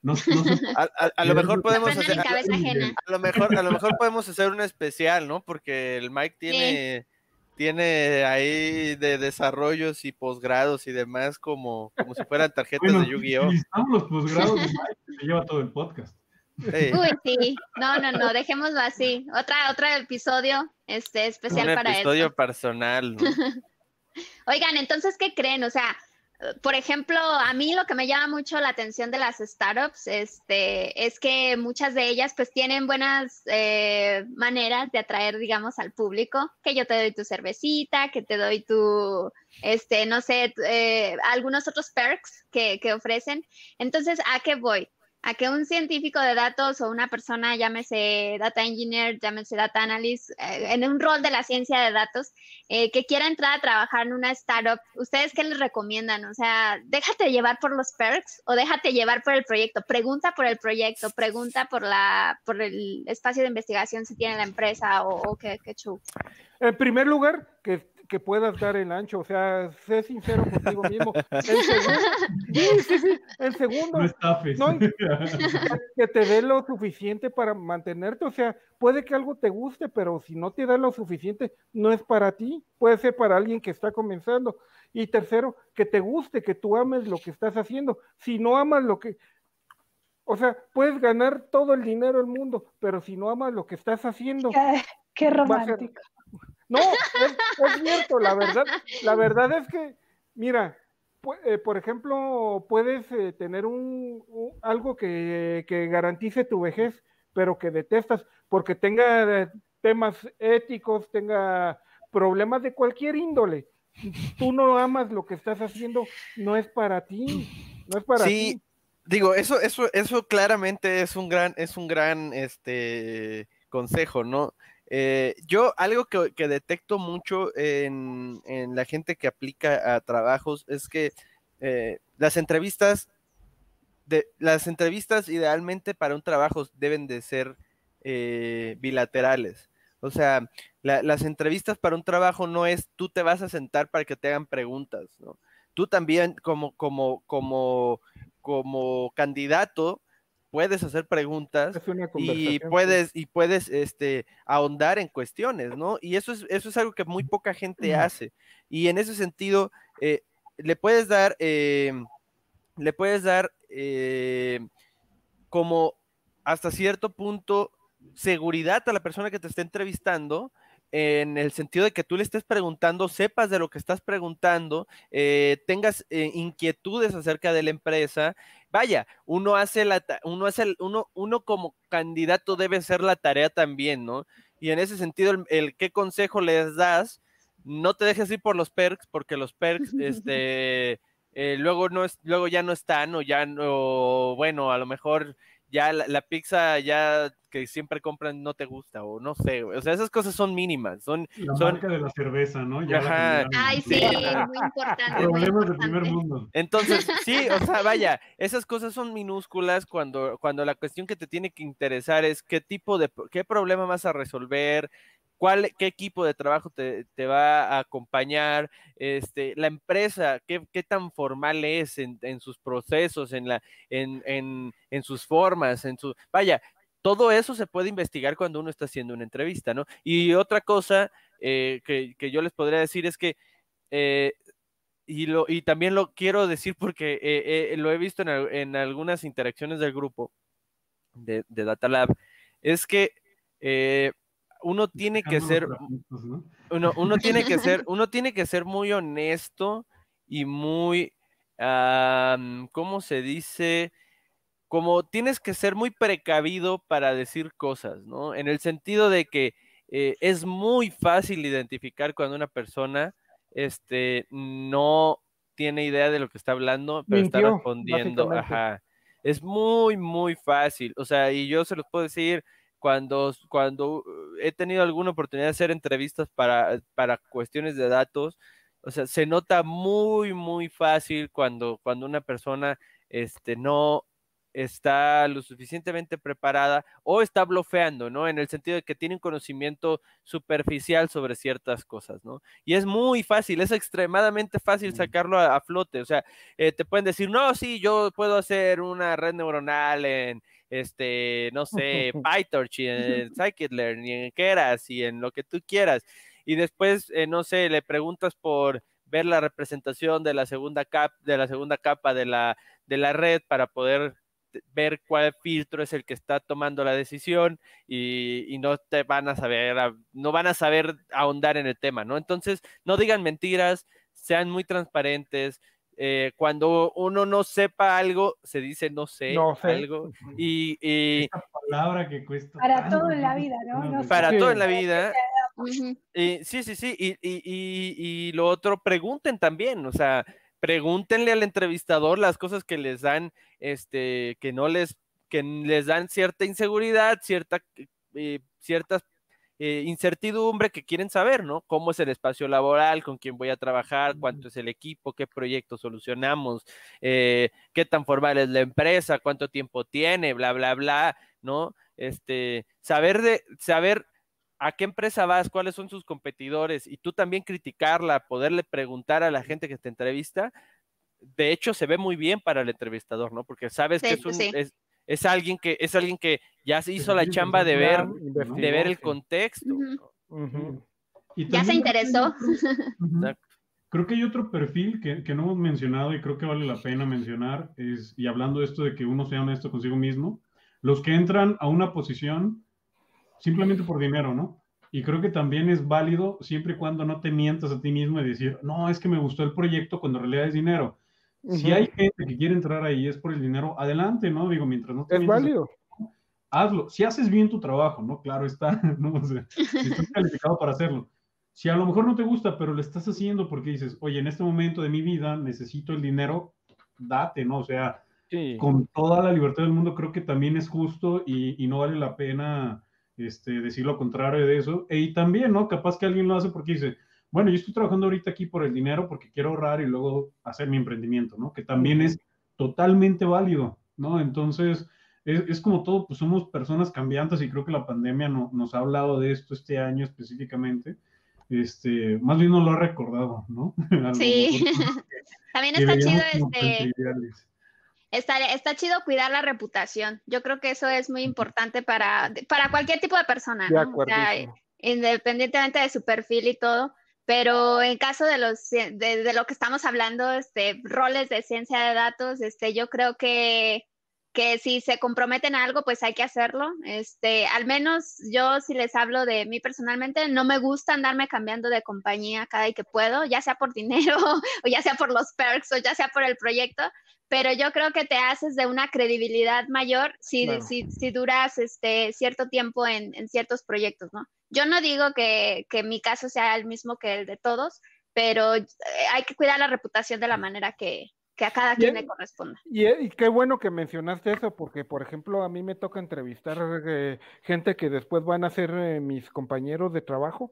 Speaker 4: a, lo mejor podemos hacer, a, lo mejor, a lo mejor podemos hacer un especial, ¿no? Porque el Mike tiene, tiene ahí de desarrollos y posgrados y demás como, como si fueran tarjetas de Yu-Gi-Oh.
Speaker 2: los posgrados de se lleva todo el podcast. Uy,
Speaker 1: sí. No, no, no, dejémoslo así. Otra, otro episodio este, especial para eso. Episodio
Speaker 4: personal.
Speaker 1: Oigan, entonces, ¿qué creen? O sea, por ejemplo, a mí lo que me llama mucho la atención de las startups este, es que muchas de ellas pues tienen buenas eh, maneras de atraer, digamos, al público, que yo te doy tu cervecita, que te doy tu, este, no sé, eh, algunos otros perks que, que ofrecen. Entonces, ¿a qué voy? a que un científico de datos o una persona, llámese data engineer, llámese data analyst, eh, en un rol de la ciencia de datos, eh, que quiera entrar a trabajar en una startup, ¿ustedes qué les recomiendan? O sea, déjate llevar por los perks o déjate llevar por el proyecto, pregunta por el proyecto, pregunta por, la, por el espacio de investigación si tiene la empresa o, qué, qué
Speaker 3: En primer lugar, que que puedas dar el ancho, o sea, sé sincero contigo mismo. El segundo, sí, sí, el segundo no, que te dé lo suficiente para mantenerte, o sea, puede que algo te guste, pero si no te da lo suficiente, no es para ti, puede ser para alguien que está comenzando. Y tercero, que te guste, que tú ames lo que estás haciendo. Si no amas lo que, o sea, puedes ganar todo el dinero del mundo, pero si no amas lo que estás haciendo, qué romántico. No, es, cierto, la verdad, la verdad es que, mira, eh, por ejemplo, puedes eh, tener un, algo que, garantice tu vejez, pero que detestas, porque tenga eh, temas éticos, tenga problemas de cualquier índole. Tú no amas lo que estás haciendo, no es para ti, no es para
Speaker 4: sí, ti. Digo, eso, eso, eso claramente es un gran, es un gran este, consejo, ¿no? Eh, yo algo que, detecto mucho en, la gente que aplica a trabajos es que eh, las entrevistas, las entrevistas idealmente para un trabajo deben de ser eh, bilaterales. O sea, las entrevistas para un trabajo no es tú te vas a sentar para que te hagan preguntas, Tú también como, como, como, como candidato puedes hacer preguntas y puedes y puedes este ahondar en cuestiones, ¿no? Y eso es eso es algo que muy poca gente hace y en ese sentido eh, le puedes dar eh, le puedes dar eh, como hasta cierto punto seguridad a la persona que te está entrevistando en el sentido de que tú le estés preguntando, sepas de lo que estás preguntando, tengas inquietudes acerca de la empresa vaya, uno hace la, uno hace, el, uno, uno como candidato debe hacer la tarea también, ¿no? Y en ese sentido, el, qué consejo les das, no te dejes ir por los perks, porque los perks, este, eh, luego no es, luego ya no están, o ya no, bueno, a lo mejor ya la, pizza ya que siempre compran no te gusta o no sé, o sea, esas cosas son mínimas, son... La son... marca de la cerveza, ¿no? Ya Ajá. Ay, sí, muy importante. Problemas del primer mundo. Entonces, sí, o sea, vaya, esas cosas son minúsculas cuando, cuando la cuestión que te tiene que interesar es qué tipo de, qué problema vas a resolver, cuál, qué equipo de trabajo te, va a acompañar, este, la empresa, qué, tan formal es en, sus procesos, en, la, en, sus formas, en su... Vaya, todo eso se puede investigar cuando uno está haciendo una entrevista, ¿no? Y otra cosa eh, que, yo les podría decir es que, eh, y, lo, y también lo quiero decir porque eh, lo he visto en, algunas interacciones del grupo de, de Data Lab, es que uno tiene que ser uno, tiene que ser uno tiene que ser muy honesto y muy cómo se dice como tienes que ser muy precavido para decir cosas no en el sentido de que eh, es muy fácil identificar cuando una persona este no tiene idea de lo que está hablando pero está respondiendo ajá es muy muy fácil o sea y yo se los puedo decir cuando, cuando uh, he tenido alguna oportunidad de hacer entrevistas para, para cuestiones de datos, o sea, se nota muy, muy fácil cuando, cuando una persona este, no está lo suficientemente preparada o está blofeando, ¿no? En el sentido de que tiene un conocimiento superficial sobre ciertas cosas, ¿no? Y es muy fácil, es extremadamente fácil sacarlo a, flote, o sea, eh, te pueden decir, no, sí, yo puedo hacer una red neuronal en, este, no sé, PyTorch y en Scikit-learn y en Keras y en lo que tú quieras. Y después, eh, no sé, le preguntas por ver la representación de la segunda, cap, de la segunda capa de la, de la red para poder ver cuál filtro es el que está tomando la decisión y, no te van a saber, no van a saber ahondar en el tema, ¿no? Entonces, no digan mentiras, sean muy transparentes, eh, cuando uno no sepa algo, se dice no sé, algo. Y, y
Speaker 2: palabra que cuesta.
Speaker 5: Para todo en la vida, ¿no?
Speaker 4: para todo en la vida. Y, sí, sí, sí. Y, lo otro, pregunten también, o sea, pregúntenle al entrevistador las cosas que les dan, este, que no les, que les dan cierta inseguridad, cierta, eh, ciertas eh, incertidumbre que quieren saber, ¿no? ¿Cómo es el espacio laboral? ¿Con quién voy a trabajar? ¿Cuánto es el equipo? ¿Qué proyecto solucionamos? Eh, ¿Qué tan formal es la empresa? ¿Cuánto tiempo tiene? Bla, bla, bla, ¿no? Este, saber de, saber a qué empresa vas, cuáles son sus competidores y tú también criticarla, poderle preguntar a la gente que te entrevista, de hecho se ve muy bien para el entrevistador, ¿no? Porque sabes que es pues un, es, es alguien que, es alguien que ya se hizo la chamba de ver, de ver el contexto.
Speaker 2: y ya se
Speaker 1: interesó.
Speaker 2: Creo que hay otro perfil que, no hemos mencionado y creo que vale la pena mencionar, es, y hablando de esto de que uno sea honesto consigo mismo, los que entran a una posición simplemente por dinero, ¿no? Y creo que también es válido siempre y cuando no te mientas a ti mismo y decir, no, es que me gustó el proyecto cuando en realidad es dinero. Si hay gente que quiere entrar ahí es por el dinero, adelante, ¿no? Digo, mientras no te Es válido. hazlo. Si haces bien tu trabajo, ¿no? Claro está, ¿no? O sea, si calificado para hacerlo. Si a lo mejor no te gusta, pero lo estás haciendo porque dices, oye, en este momento de mi vida necesito el dinero, date, ¿no? O sea, con toda la libertad del mundo creo que también es justo y, no vale la pena este, decir lo contrario de eso. E, y también, ¿no? Capaz que alguien lo hace porque dice, bueno, yo estoy trabajando ahorita aquí por el dinero porque quiero ahorrar y luego hacer mi emprendimiento, ¿no? Que también es totalmente válido, ¿no? Entonces, es, como todo, pues somos personas cambiantes y creo que la pandemia no, nos ha hablado de esto este año específicamente. Este, más bien no lo ha recordado, ¿no? sí,
Speaker 1: también está chido este... Está, chido cuidar la reputación. Yo creo que eso es muy importante para, para cualquier tipo de persona, ¿no? o sea, independientemente de su perfil y todo. Pero en caso de, lo que estamos hablando, este, roles de ciencia de datos, este, yo creo que, si se comprometen a algo, pues hay que hacerlo. Este, al menos yo si les hablo de mí personalmente, no me gusta andarme cambiando de compañía cada vez que puedo, ya sea por dinero o ya sea por los perks o ya sea por el proyecto, pero yo creo que te haces de una credibilidad mayor si, duras cierto tiempo en, en ciertos proyectos, ¿no? Yo no digo que, mi caso sea el mismo que el de todos, pero eh, hay que cuidar la reputación de la manera que, a cada quien le corresponda.
Speaker 3: Y, qué bueno que mencionaste eso, porque por ejemplo a mí me toca entrevistar eh, gente que después van a ser eh, mis compañeros de trabajo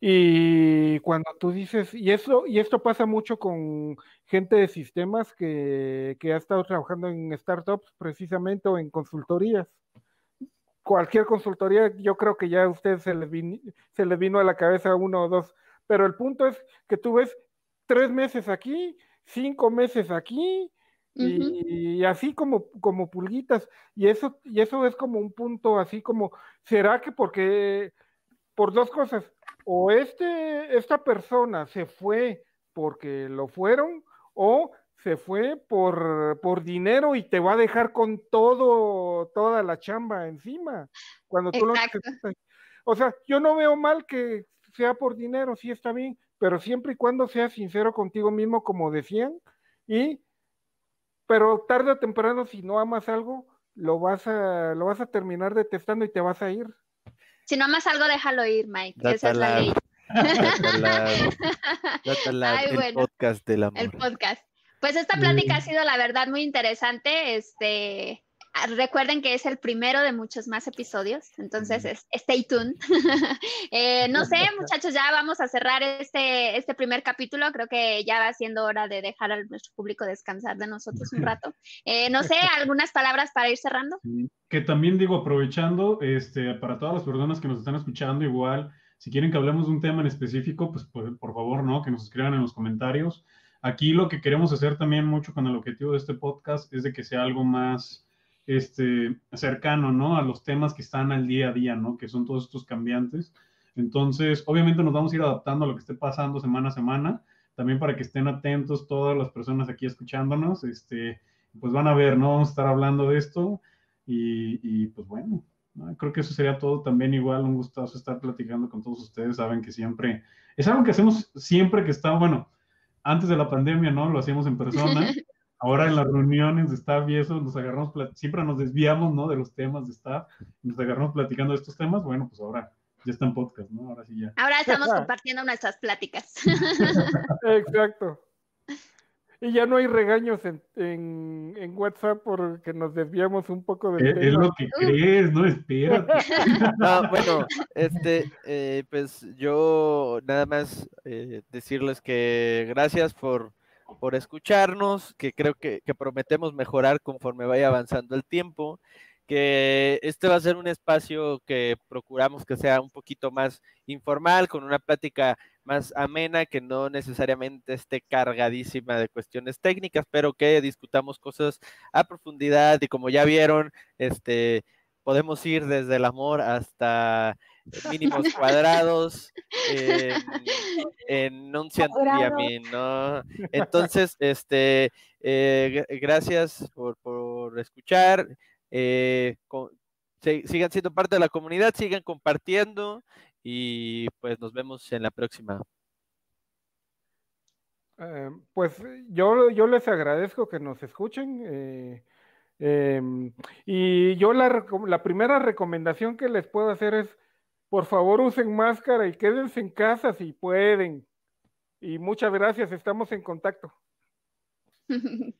Speaker 3: y cuando tú dices, y eso y esto pasa mucho con gente de sistemas que, que ha estado trabajando en startups precisamente o en consultorías, cualquier consultoría, yo creo que ya a ustedes se les, vino, a la cabeza uno o dos. Pero el punto es que tú ves tres meses aquí, cinco meses aquí,
Speaker 5: y,
Speaker 3: así como, como pulguitas. Y eso, y eso es como un punto así como, ¿será que porque, por dos cosas, o este, esta persona se fue porque lo fueron, o se fue por, por dinero y te va a dejar con todo, toda la chamba encima. Cuando tú lo O sea, yo no veo mal que sea por dinero, sí está bien, pero siempre y cuando seas sincero contigo mismo, como decían, y pero tarde o temprano, si no amas algo, lo vas a, lo vas a terminar detestando y te vas a ir.
Speaker 1: Si no amas algo, déjalo ir, Mike. Esa es la ley.
Speaker 4: podcast del amor. El
Speaker 1: podcast. Pues esta plática ha mm. sido, la verdad, muy interesante. Este, ah, recuerden que es el primero de muchos más episodios, entonces mm. stay tuned. Eh, no sé, muchachos, ya vamos a cerrar este, este, primer capítulo. Creo que ya va siendo hora de dejar a nuestro público descansar de nosotros un rato. Eh, no sé, algunas palabras para ir cerrando.
Speaker 2: Que también digo, aprovechando, este, para todas las personas que nos están escuchando, igual, si quieren que hablemos de un tema en específico, pues por, pues, por favor, ¿no? Que nos escriban en los comentarios Aquí lo que queremos hacer también mucho con el objetivo de este podcast es de que sea algo más este, cercano, ¿no? A los temas que están al día a día, ¿no? Que son todos estos cambiantes. Entonces, obviamente nos vamos a ir adaptando a lo que esté pasando semana a semana, también para que estén atentos todas las personas aquí escuchándonos, este, pues van a ver, ¿no? Vamos a estar hablando de esto y, pues bueno, creo que eso sería todo también igual, un gustazo estar platicando con todos ustedes, saben que siempre, es algo que hacemos siempre que está, bueno, antes de la pandemia, ¿no? Lo hacíamos en persona. Ahora en las reuniones de staff y eso, nos agarramos, siempre nos desviamos, ¿no? De los temas de staff, nos agarramos platicando de estos temas. Bueno, pues ahora ya está en podcast, ¿no? Ahora sí ya. Ahora estamos
Speaker 3: compartiendo nuestras pláticas.
Speaker 2: Exacto
Speaker 3: y ya no hay regaños en, en, WhatsApp porque nos desviamos un poco de... es, Es lo que crees, no esperas. bueno,
Speaker 4: este, eh, pues yo nada más eh, decirles que gracias por, escucharnos, que creo que prometemos mejorar conforme vaya avanzando el tiempo este va a ser un espacio que procuramos que sea un poquito más informal, con una plática más amena, que no necesariamente esté cargadísima de cuestiones técnicas, pero que discutamos cosas a profundidad y como ya vieron, este podemos ir desde el amor hasta mínimos cuadrados eh, en un mí, ¿no? Entonces, este, eh, gracias por escuchar. Eh, sigan siendo parte de la comunidad, sigan compartiendo y pues nos vemos en la próxima.
Speaker 3: Eh, pues eh, yo, yo les agradezco que nos escuchen. Em, y yo la, la, primera recomendación que les puedo hacer es, por favor usen máscara y quédense en casa si pueden. Y muchas gracias, estamos en contacto.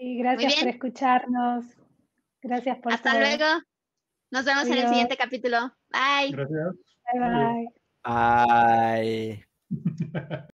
Speaker 5: Sí, gracias por escucharnos. Gracias por Hasta luego. Nos vemos en el siguiente capítulo. Bye. Gracias. Bye. bye. bye.